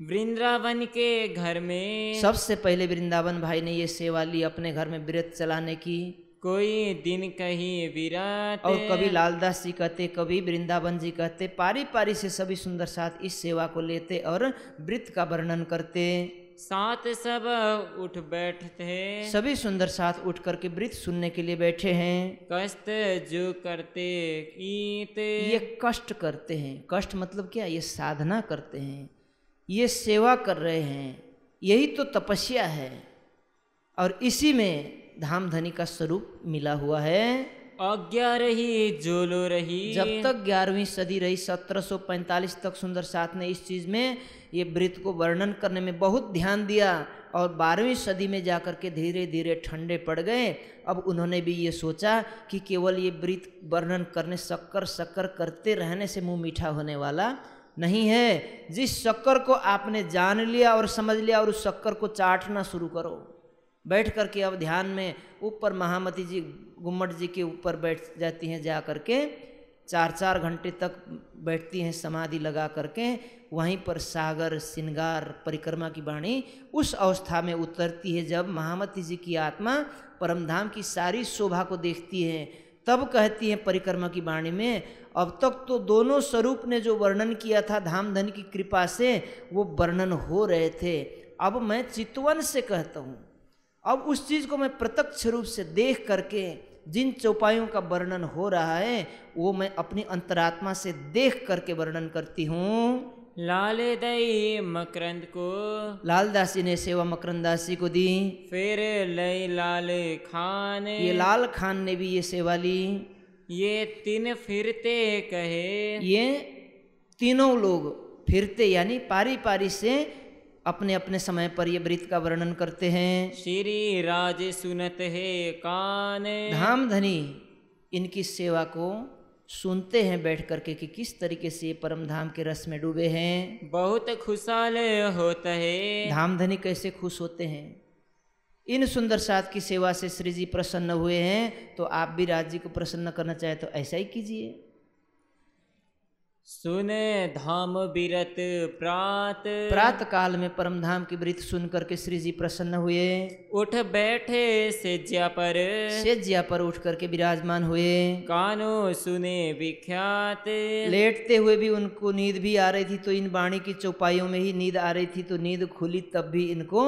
वृंदावन के घर में सबसे पहले वृंदावन भाई ने ये सेवा ली अपने घर में व्रत चलाने की कोई दिन कहीं विराट और कभी लालदास जी कहते कभी वृंदावन जी कहते पारी पारी से सभी सुंदर साथ इस सेवा को लेते और वृत्त का वर्णन करते साथ सब उठ बैठते सभी सुंदर साथ उठ करके वृत्त सुनने के लिए बैठे हैं कष्ट जो करते कीते ये कष्ट करते हैं कष्ट मतलब क्या ये साधना करते हैं ये सेवा कर रहे हैं यही तो तपस्या है और इसी में धाम धनी का स्वरूप मिला हुआ है अज्ञा रही जोलो रही जब तक ग्यारहवीं सदी रही 1745 तक सुंदर साथ ने इस चीज़ में ये वृत्त को वर्णन करने में बहुत ध्यान दिया और बारहवीं सदी में जाकर के धीरे धीरे ठंडे पड़ गए अब उन्होंने भी ये सोचा कि केवल ये वृत्त वर्णन करने शक्कर शक्कर करते रहने से मुंह मीठा होने वाला नहीं है जिस शक्कर को आपने जान लिया और समझ लिया और उस शक्कर को चाटना शुरू करो बैठ करके अब ध्यान में ऊपर महामती जी गुम्मट जी के ऊपर बैठ जाती हैं जा करके चार चार घंटे तक बैठती हैं समाधि लगा करके वहीं पर सागर सिंगार परिक्रमा की वाणी उस अवस्था में उतरती है जब महामती जी की आत्मा परमधाम की सारी शोभा को देखती है तब कहती है परिक्रमा की वाणी में अब तक तो दोनों स्वरूप ने जो वर्णन किया था धाम धन की कृपा से वो वर्णन हो रहे थे अब मैं चितवन से कहता हूँ अब उस चीज़ को मैं प्रत्यक्ष रूप से देख करके जिन चौपाइयों का वर्णन हो रहा है वो मैं अपनी अंतरात्मा से देख करके वर्णन करती हूँ लाल दई मकरंद को दासी ने सेवा मकरंदासी को दी फिर लई लाल खान ये लाल खान ने भी ये सेवा ली ये तीन फिरते कहे ये तीनों लोग फिरते यानी पारी पारी से अपने अपने समय पर ये व्रत का वर्णन करते हैं श्री राज सुनत है कान धाम धनी इनकी सेवा को सुनते हैं बैठ करके कि किस तरीके से ये परम धाम के रस में डूबे हैं बहुत खुशहाल होता है धाम धनी कैसे खुश होते हैं इन सुंदर साथ की सेवा से श्री जी प्रसन्न हुए हैं तो आप भी राज जी को प्रसन्न करना चाहे तो ऐसा ही कीजिए सुने धाम बीरत प्रात प्रात काल में परम धाम की वृत सुन करके श्री जी प्रसन्न हुए उठ बैठे सेज्या पर सेज्या पर उठ करके विराजमान हुए कानो सुने विख्यात लेटते हुए भी उनको नींद भी आ रही थी तो इन वाणी की चौपाइयों में ही नींद आ रही थी तो नींद खुली तब भी इनको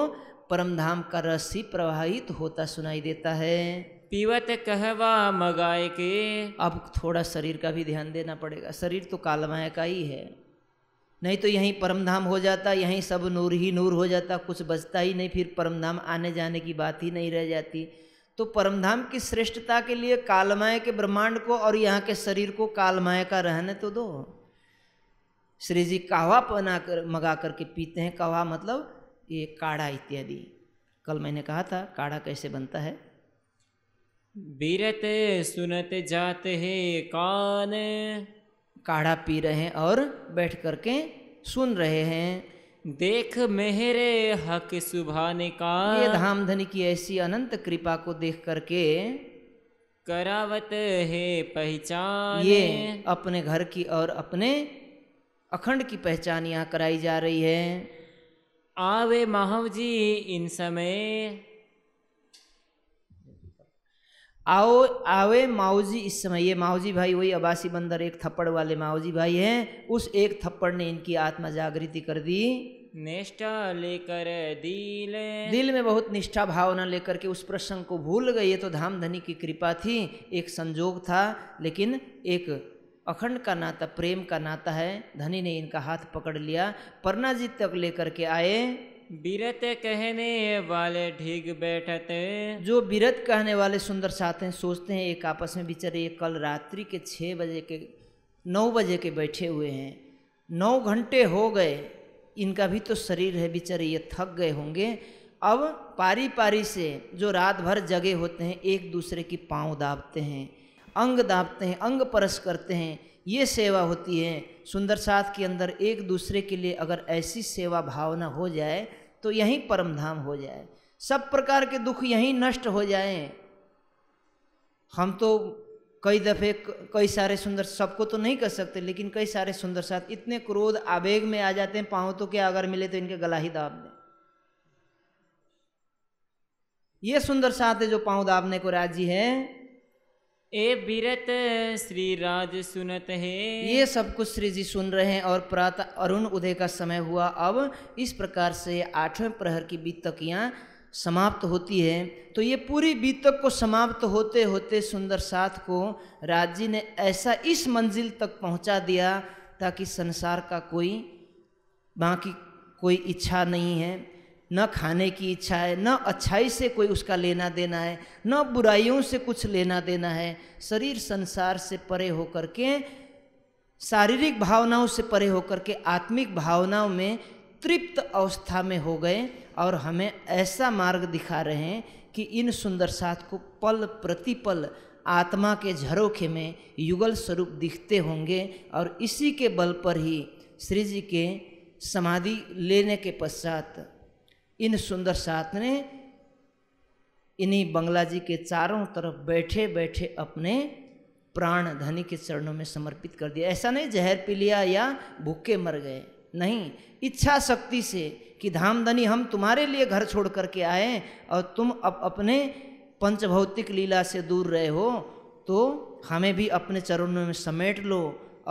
परम धाम का रस ही प्रवाहित होता सुनाई देता है पीवत कहवा मगाय के अब थोड़ा शरीर का भी ध्यान देना पड़ेगा शरीर तो कालमय का ही है नहीं तो यहीं परमधाम हो जाता यहीं सब नूर ही नूर हो जाता कुछ बचता ही नहीं फिर परमधाम आने जाने की बात ही नहीं रह जाती तो परमधाम की श्रेष्ठता के लिए कालमय के ब्रह्मांड को और यहाँ के शरीर को कालमय का रहने तो दो श्री जी कहवा बना कर मगा करके पीते हैं कहवा मतलब ये काढ़ा इत्यादि कल मैंने कहा था काढ़ा कैसे बनता है बीरत सुनत जाते हैं कान काढ़ा पी रहे हैं और बैठ करके सुन रहे हैं देख मेहरे हक सुभाने का ये धाम धनी की ऐसी अनंत कृपा को देख करके करावत है पहचान ये अपने घर की और अपने अखंड की पहचान यहाँ कराई जा रही है आवे महाव जी इन समय आओ आवे माओजी इस समय ये माओजी भाई वही अबासी बंदर एक थप्पड़ वाले माओजी भाई हैं उस एक थप्पड़ ने इनकी आत्मा जागृति कर दी निष्ठा लेकर दिल दिल में बहुत निष्ठा भावना लेकर के उस प्रसंग को भूल गए ये तो धाम धनी की कृपा थी एक संजोग था लेकिन एक अखंड का नाता प्रेम का नाता है धनी ने इनका हाथ पकड़ लिया परनाजी तक लेकर के आए बीरत कहने वाले ढीग बैठते जो बीरत कहने वाले सुंदर साथ हैं सोचते हैं एक आपस में बिचारे ये कल रात्रि के छः बजे के नौ बजे के बैठे हुए हैं नौ घंटे हो गए इनका भी तो शरीर है बेचारे ये थक गए होंगे अब पारी पारी से जो रात भर जगे होते हैं एक दूसरे की पाँव दाबते हैं अंग दाबते हैं अंग परस करते हैं ये सेवा होती है सुंदर साथ के अंदर एक दूसरे के लिए अगर ऐसी सेवा भावना हो जाए तो यहीं परम धाम हो जाए सब प्रकार के दुख यहीं नष्ट हो जाएं हम तो कई दफ़े कई सारे सुंदर सबको तो नहीं कर सकते लेकिन कई सारे सुंदर साथ इतने क्रोध आवेग में आ जाते हैं पाँव तो क्या अगर मिले तो इनके गला ही दाब दें ये सुंदर साथ है जो पाँव दाबने को राजी है ए बीरत श्री राज सुनत है ये सब कुछ श्री जी सुन रहे हैं और प्रातः अरुण उदय का समय हुआ अब इस प्रकार से आठवें प्रहर की बीतकियाँ समाप्त होती है तो ये पूरी बीतक को समाप्त होते होते सुंदर साथ को राज जी ने ऐसा इस मंजिल तक पहुंचा दिया ताकि संसार का कोई बाकी कोई इच्छा नहीं है न खाने की इच्छा है न अच्छाई से कोई उसका लेना देना है न बुराइयों से कुछ लेना देना है शरीर संसार से परे होकर के शारीरिक भावनाओं से परे होकर के आत्मिक भावनाओं में तृप्त अवस्था में हो गए और हमें ऐसा मार्ग दिखा रहे हैं कि इन सुंदर साथ को पल प्रतिपल आत्मा के झरोखे में युगल स्वरूप दिखते होंगे और इसी के बल पर ही श्री जी के समाधि लेने के पश्चात इन सुंदर साथ ने इन्हीं बंगला जी के चारों तरफ बैठे बैठे अपने प्राण धनी के चरणों में समर्पित कर दिया ऐसा नहीं जहर पी लिया या भूखे मर गए नहीं इच्छा शक्ति से कि धामधनी हम तुम्हारे लिए घर छोड़ करके आए और तुम अब अपने पंचभौतिक लीला से दूर रहे हो तो हमें भी अपने चरणों में समेट लो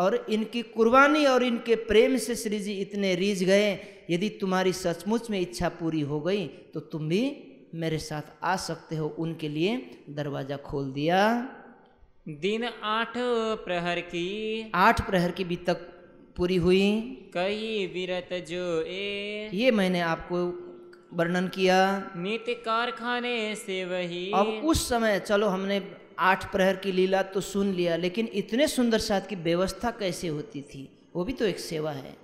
और इनकी कुर्बानी और इनके प्रेम से श्री जी इतने रीझ गए यदि तुम्हारी सचमुच में इच्छा पूरी हो गई तो तुम भी मेरे साथ आ सकते हो उनके लिए दरवाज़ा खोल दिया दिन आठ प्रहर की आठ प्रहर की भी तक पूरी हुई कई विरत जो ए ये मैंने आपको वर्णन किया नित कारखाने से वही अब उस समय चलो हमने आठ प्रहर की लीला तो सुन लिया लेकिन इतने सुंदर साथ की व्यवस्था कैसे होती थी वो भी तो एक सेवा है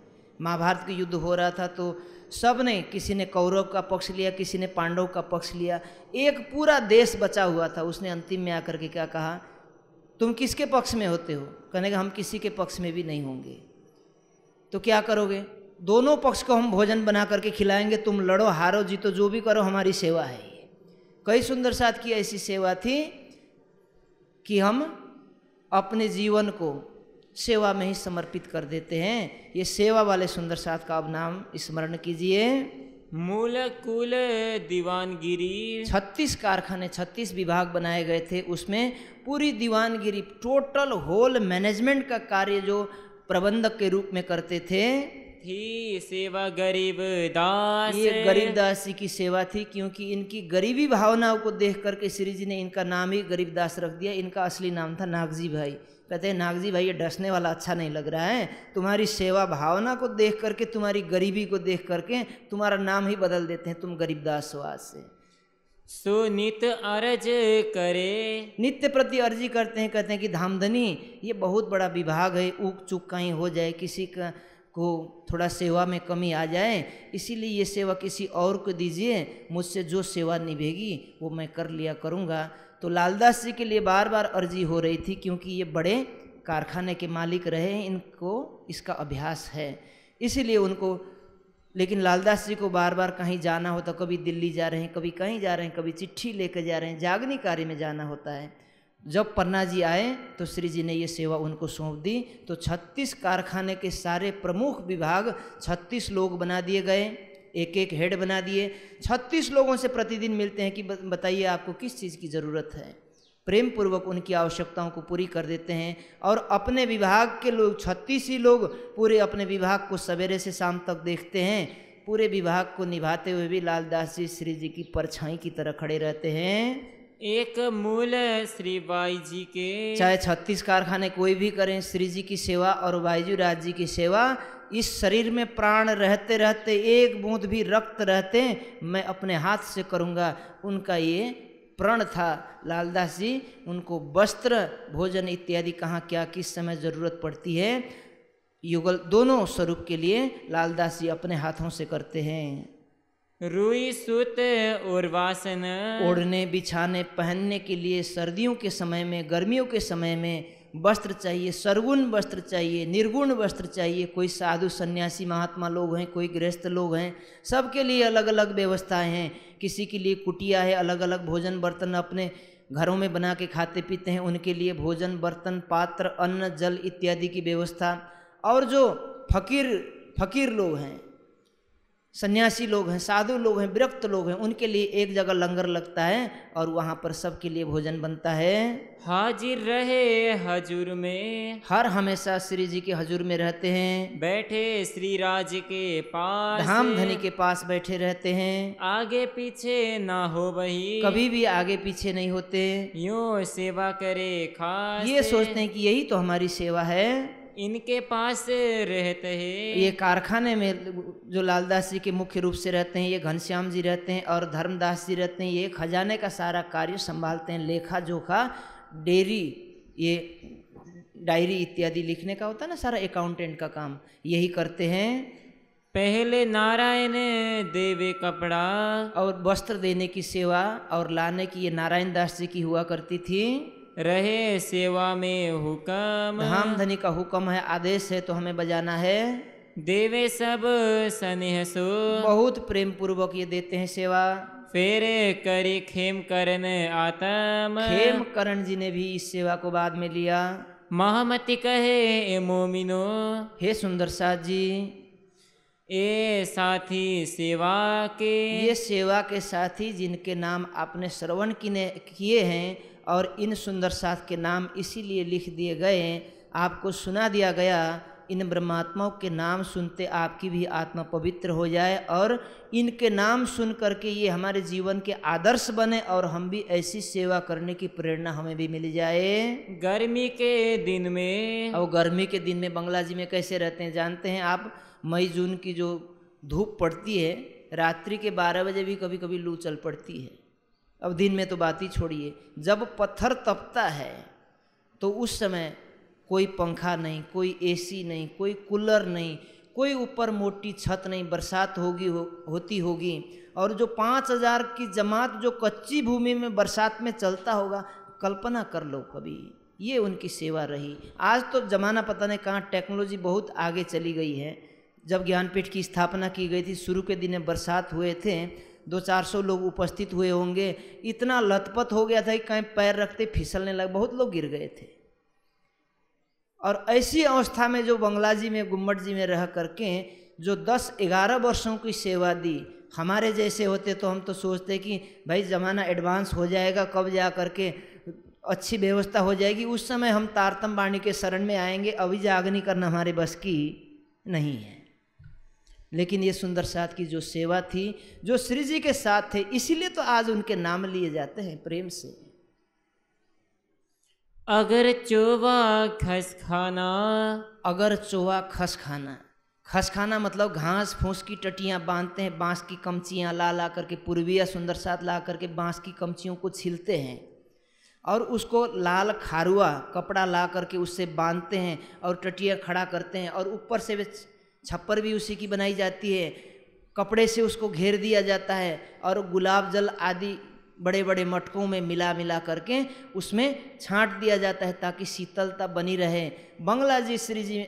महाभारत का युद्ध हो रहा था तो सब ने किसी ने कौरव का पक्ष लिया किसी ने पांडव का पक्ष लिया एक पूरा देश बचा हुआ था उसने अंतिम में आकर के क्या कहा तुम किसके पक्ष में होते हो कहने का हम किसी के पक्ष में भी नहीं होंगे तो क्या करोगे दोनों पक्ष को हम भोजन बना करके खिलाएंगे तुम लड़ो हारो जीतो जो भी करो हमारी सेवा है कई सुंदर साथ की ऐसी सेवा थी कि हम अपने जीवन को सेवा में ही समर्पित कर देते हैं ये सेवा वाले सुंदर साथ का अब नाम स्मरण कीजिए मूल कुल दीवानगिरी छत्तीस कारखाने छत्तीस विभाग बनाए गए थे उसमें पूरी दीवानगिरी टोटल होल मैनेजमेंट का कार्य जो प्रबंधक के रूप में करते थे थी सेवा गरीब दास ये गरीब दास जी की सेवा थी क्योंकि इनकी गरीबी भावनाओं को देख करके श्री जी ने इनका नाम ही गरीब दास रख दिया इनका असली नाम था नागजी भाई कहते हैं नागजी भाई ये डसने वाला अच्छा नहीं लग रहा है तुम्हारी सेवा भावना को देख करके तुम्हारी गरीबी को देख करके तुम्हारा नाम ही बदल देते हैं तुम गरीब दास हो आज से सुनित अर्ज करे नित्य प्रति अर्जी करते हैं कहते हैं कि धामधनी ये बहुत बड़ा विभाग है ऊक चुक कहीं हो जाए किसी का को थोड़ा सेवा में कमी आ जाए इसीलिए ये सेवा किसी और को दीजिए मुझसे जो सेवा निभेगी वो मैं कर लिया करूँगा तो लालदास जी के लिए बार बार अर्जी हो रही थी क्योंकि ये बड़े कारखाने के मालिक रहे इनको इसका अभ्यास है इसीलिए उनको लेकिन लालदास जी को बार बार कहीं जाना होता कभी दिल्ली जा रहे हैं कभी कहीं जा रहे हैं कभी चिट्ठी लेकर जा रहे हैं जागनी कार्य में जाना होता है जब पन्ना जी आए तो श्री जी ने ये सेवा उनको सौंप दी तो 36 कारखाने के सारे प्रमुख विभाग 36 लोग बना दिए गए एक एक हेड बना दिए 36 लोगों से प्रतिदिन मिलते हैं कि बताइए आपको किस चीज़ की ज़रूरत है प्रेम पूर्वक उनकी आवश्यकताओं को पूरी कर देते हैं और अपने विभाग के लोग छत्तीस ही लोग पूरे अपने विभाग को सवेरे से शाम तक देखते हैं पूरे विभाग को निभाते हुए भी लालदास जी श्री जी की परछाई की तरह खड़े रहते हैं एक मूल श्री बाई जी के चाहे छत्तीस कारखाने कोई भी करें श्री जी की सेवा और बाईजू राज जी की सेवा इस शरीर में प्राण रहते रहते एक बूंद भी रक्त रहते मैं अपने हाथ से करूँगा उनका ये प्रण था लालदास जी उनको वस्त्र भोजन इत्यादि कहाँ क्या किस समय ज़रूरत पड़ती है युगल दोनों स्वरूप के लिए लालदास जी अपने हाथों से करते हैं रुई सुत उर्वासन ओढ़ने बिछाने पहनने के लिए सर्दियों के समय में गर्मियों के समय में वस्त्र चाहिए सरगुण वस्त्र चाहिए निर्गुण वस्त्र चाहिए कोई साधु सन्यासी महात्मा लोग हैं कोई गृहस्थ लोग हैं सबके लिए अलग अलग व्यवस्थाएं हैं किसी के लिए कुटिया है अलग अलग भोजन बर्तन अपने घरों में बना के खाते पीते हैं उनके लिए भोजन बर्तन पात्र अन्न जल इत्यादि की व्यवस्था और जो फकीर फकीर लोग हैं सन्यासी लोग हैं साधु लोग हैं विरक्त लोग हैं उनके लिए एक जगह लंगर लगता है और वहाँ पर सबके लिए भोजन बनता है हाजिर रहे हजूर में हर हमेशा श्री जी के हजूर में रहते हैं बैठे श्री राज के पास धाम धनी के पास बैठे रहते हैं आगे पीछे ना हो वही कभी भी आगे पीछे नहीं होते यूँ सेवा करे खा ये सोचते हैं कि यही तो हमारी सेवा है इनके पास रहते हैं ये कारखाने में जो लालदास जी के मुख्य रूप से रहते हैं ये घनश्याम जी रहते हैं और धर्मदास जी रहते हैं ये खजाने का सारा कार्य संभालते हैं लेखा जोखा डेयरी ये डायरी इत्यादि लिखने का होता है ना सारा अकाउंटेंट का काम यही करते हैं पहले नारायण देवे कपड़ा और वस्त्र देने की सेवा और लाने की ये नारायण दास जी की हुआ करती थी रहे सेवा में हुक्म धाम धनी का हुक्म है आदेश है तो हमें बजाना है देवे सब स्नेह सो बहुत प्रेम पूर्वक ये देते हैं सेवा फिर करी खेम करण आतम खेम करण जी ने भी इस सेवा को बाद में लिया महामति कहे ए मोमिनो हे सुंदर सा जी ए साथी सेवा के ये सेवा के साथी जिनके नाम आपने श्रवण किए हैं और इन सुंदर साथ के नाम इसीलिए लिख दिए गए आपको सुना दिया गया इन ब्रह्मात्माओं के नाम सुनते आपकी भी आत्मा पवित्र हो जाए और इनके नाम सुन करके ये हमारे जीवन के आदर्श बने और हम भी ऐसी सेवा करने की प्रेरणा हमें भी मिल जाए गर्मी के दिन में और गर्मी के दिन में बंगला जी में कैसे रहते हैं जानते हैं आप मई जून की जो धूप पड़ती है रात्रि के बारह बजे भी कभी कभी लू चल पड़ती है अब दिन में तो बात ही छोड़िए जब पत्थर तपता है तो उस समय कोई पंखा नहीं कोई एसी नहीं कोई कूलर नहीं कोई ऊपर मोटी छत नहीं बरसात होगी हो, होती होगी और जो पाँच हजार की जमात जो कच्ची भूमि में बरसात में चलता होगा कल्पना कर लो कभी ये उनकी सेवा रही आज तो जमाना पता नहीं कहाँ टेक्नोलॉजी बहुत आगे चली गई है जब ज्ञानपीठ की स्थापना की गई थी शुरू के दिन बरसात हुए थे दो चार सौ लोग उपस्थित हुए होंगे इतना लतपत हो गया था कि कहीं पैर रखते फिसलने लगे बहुत लोग गिर गए थे और ऐसी अवस्था में जो बंगला जी में गुम्बट जी में रह करके जो दस ग्यारह वर्षों की सेवा दी हमारे जैसे होते तो हम तो सोचते कि भाई ज़माना एडवांस हो जाएगा कब जा करके अच्छी व्यवस्था हो जाएगी उस समय हम तारतम वाणी के शरण में आएंगे अभी जागनी करना हमारे बस की नहीं है लेकिन ये सुंदर साथ की जो सेवा थी जो श्री जी के साथ थे इसीलिए तो आज उनके नाम लिए जाते हैं प्रेम से अगर चोवा खस खाना अगर चोवा खस खाना खस खाना मतलब घास फूस की टटियाँ बांधते हैं बांस की कमचियाँ ला ला करके पूर्वीय सुंदर साथ ला करके बांस की कमचियों को छीलते हैं और उसको लाल खारुआ कपड़ा ला करके उससे बांधते हैं और टटिया खड़ा करते हैं और ऊपर से वे छप्पर भी उसी की बनाई जाती है कपड़े से उसको घेर दिया जाता है और गुलाब जल आदि बड़े बड़े मटकों में मिला मिला करके उसमें छांट दिया जाता है ताकि शीतलता बनी रहे बंगला जी श्री जी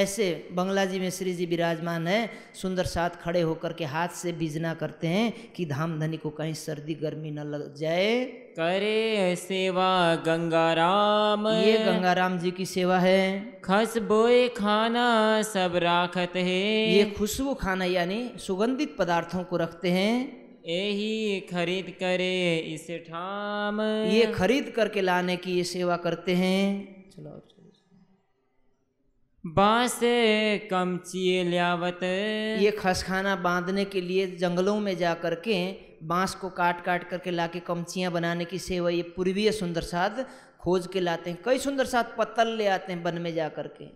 ऐसे बंगला जी में श्री जी विराजमान है सुंदर साथ खड़े होकर के हाथ से बीजना करते हैं कि धाम धनी को कहीं सर्दी गर्मी न लग जाए करे सेवा गंगाराम ये गंगाराम जी की सेवा है खसबोए खाना सब राखत है ये खुशबू खाना यानी सुगंधित पदार्थों को रखते हैं यही खरीद करे इसे ठाम ये खरीद करके लाने की ये सेवा करते हैं चलो बांस कमचिए लियावत ये खसखाना बांधने के लिए जंगलों में जा के बांस को काट काट करके लाके कमचियाँ बनाने की सेवा ये पूर्वीय सुंदर साध खोज के लाते हैं कई सुंदर साध पत्तल ले आते हैं वन में जा करके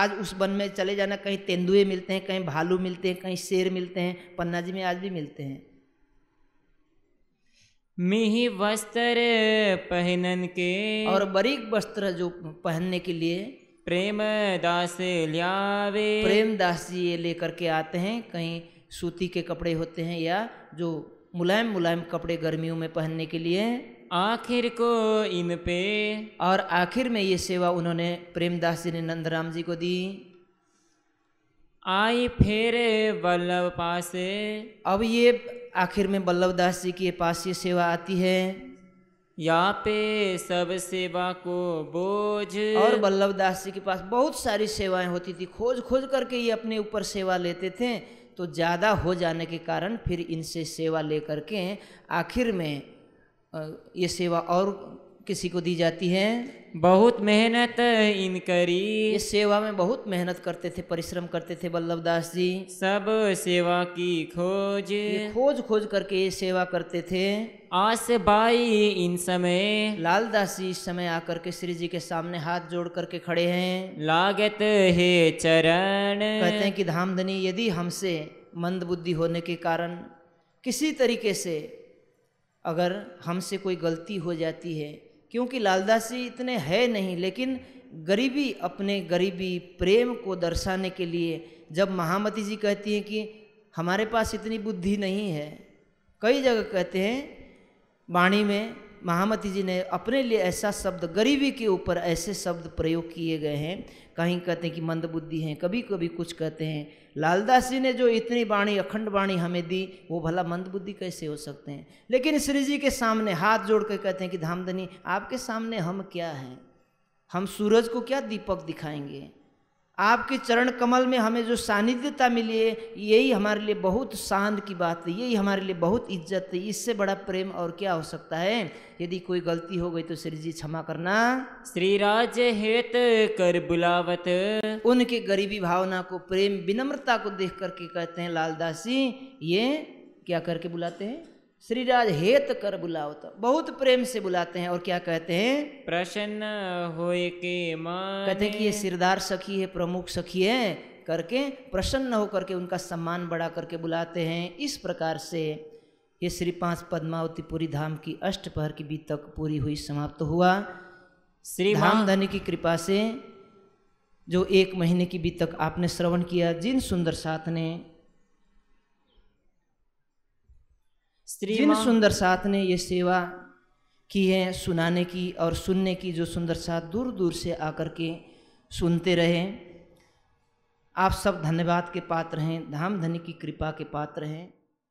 आज उस वन में चले जाना कहीं तेंदुए मिलते हैं कहीं भालू मिलते हैं कहीं शेर मिलते हैं पन्ना जी में आज भी मिलते हैं मिही वस्त्र पहनन के और बरीक वस्त्र जो पहनने के लिए प्रेम दास लियावे प्रेम दास जी ये लेकर के आते हैं कहीं सूती के कपड़े होते हैं या जो मुलायम मुलायम कपड़े गर्मियों में पहनने के लिए आखिर को इन पे और आखिर में ये सेवा उन्होंने प्रेमदास जी ने नंदराम जी को दी आई फिर बल्लभ पास अब ये आखिर में बल्लभ दास जी के पास ये सेवा आती है या पे सब सेवा को बोझ और बल्लभ दास जी के पास बहुत सारी सेवाएं होती थी खोज खोज करके ये अपने ऊपर सेवा लेते थे तो ज़्यादा हो जाने के कारण फिर इनसे सेवा लेकर के आखिर में ये सेवा और किसी को दी जाती है बहुत मेहनत इन करी इस सेवा में बहुत मेहनत करते थे परिश्रम करते थे बल्लभ दास जी सब सेवा की खोज खोज खोज करके ये सेवा करते थे आस बाई इन समय लाल दास जी इस समय आकर के श्री जी के सामने हाथ जोड़ करके खड़े हैं लागत है चरण कहते हैं कि धामधनी यदि हमसे मंद बुद्धि होने के कारण किसी तरीके से अगर हमसे कोई गलती हो जाती है क्योंकि लालदास जी इतने है नहीं लेकिन गरीबी अपने गरीबी प्रेम को दर्शाने के लिए जब महामती जी कहती हैं कि हमारे पास इतनी बुद्धि नहीं है कई जगह कहते हैं वाणी में महामती जी ने अपने लिए ऐसा शब्द गरीबी के ऊपर ऐसे शब्द प्रयोग किए गए हैं कहीं कहते हैं कि मंदबुद्धि हैं कभी कभी कुछ कहते हैं लालदास जी ने जो इतनी बाणी अखंड वाणी हमें दी वो भला मंद बुद्धि कैसे हो सकते हैं लेकिन श्री जी के सामने हाथ जोड़ कर कहते हैं कि धामधनी आपके सामने हम क्या हैं हम सूरज को क्या दीपक दिखाएंगे आपके चरण कमल में हमें जो सानिध्यता मिली है यही हमारे लिए बहुत शांत की बात है यही हमारे लिए बहुत इज्जत है इससे बड़ा प्रेम और क्या हो सकता है यदि कोई गलती हो गई तो श्री जी क्षमा करना श्री राज हेत कर बुलावत उनके गरीबी भावना को प्रेम विनम्रता को देख करके कहते हैं लालदासी ये क्या करके बुलाते हैं श्रीराज हेत कर बुलावता बहुत प्रेम से बुलाते हैं और क्या कहते हैं प्रसन्न हो के मान कहते हैं कि ये सिरदार सखी है प्रमुख सखी है करके प्रसन्न होकर के उनका सम्मान बढ़ा करके बुलाते हैं इस प्रकार से ये श्री पांच पद्मावती पुरी धाम की अष्टपहर की बीत तक पूरी हुई समाप्त तो हुआ श्री धाम धनी की कृपा से जो एक महीने की बीत तक आपने श्रवण किया जिन सुंदर साथ ने स्त्री जिन सुंदर साथ ने ये सेवा की है सुनाने की और सुनने की जो सुंदर साथ दूर दूर से आकर के सुनते रहे आप सब धन्यवाद के पात्र हैं धाम धनी की कृपा के पात्र हैं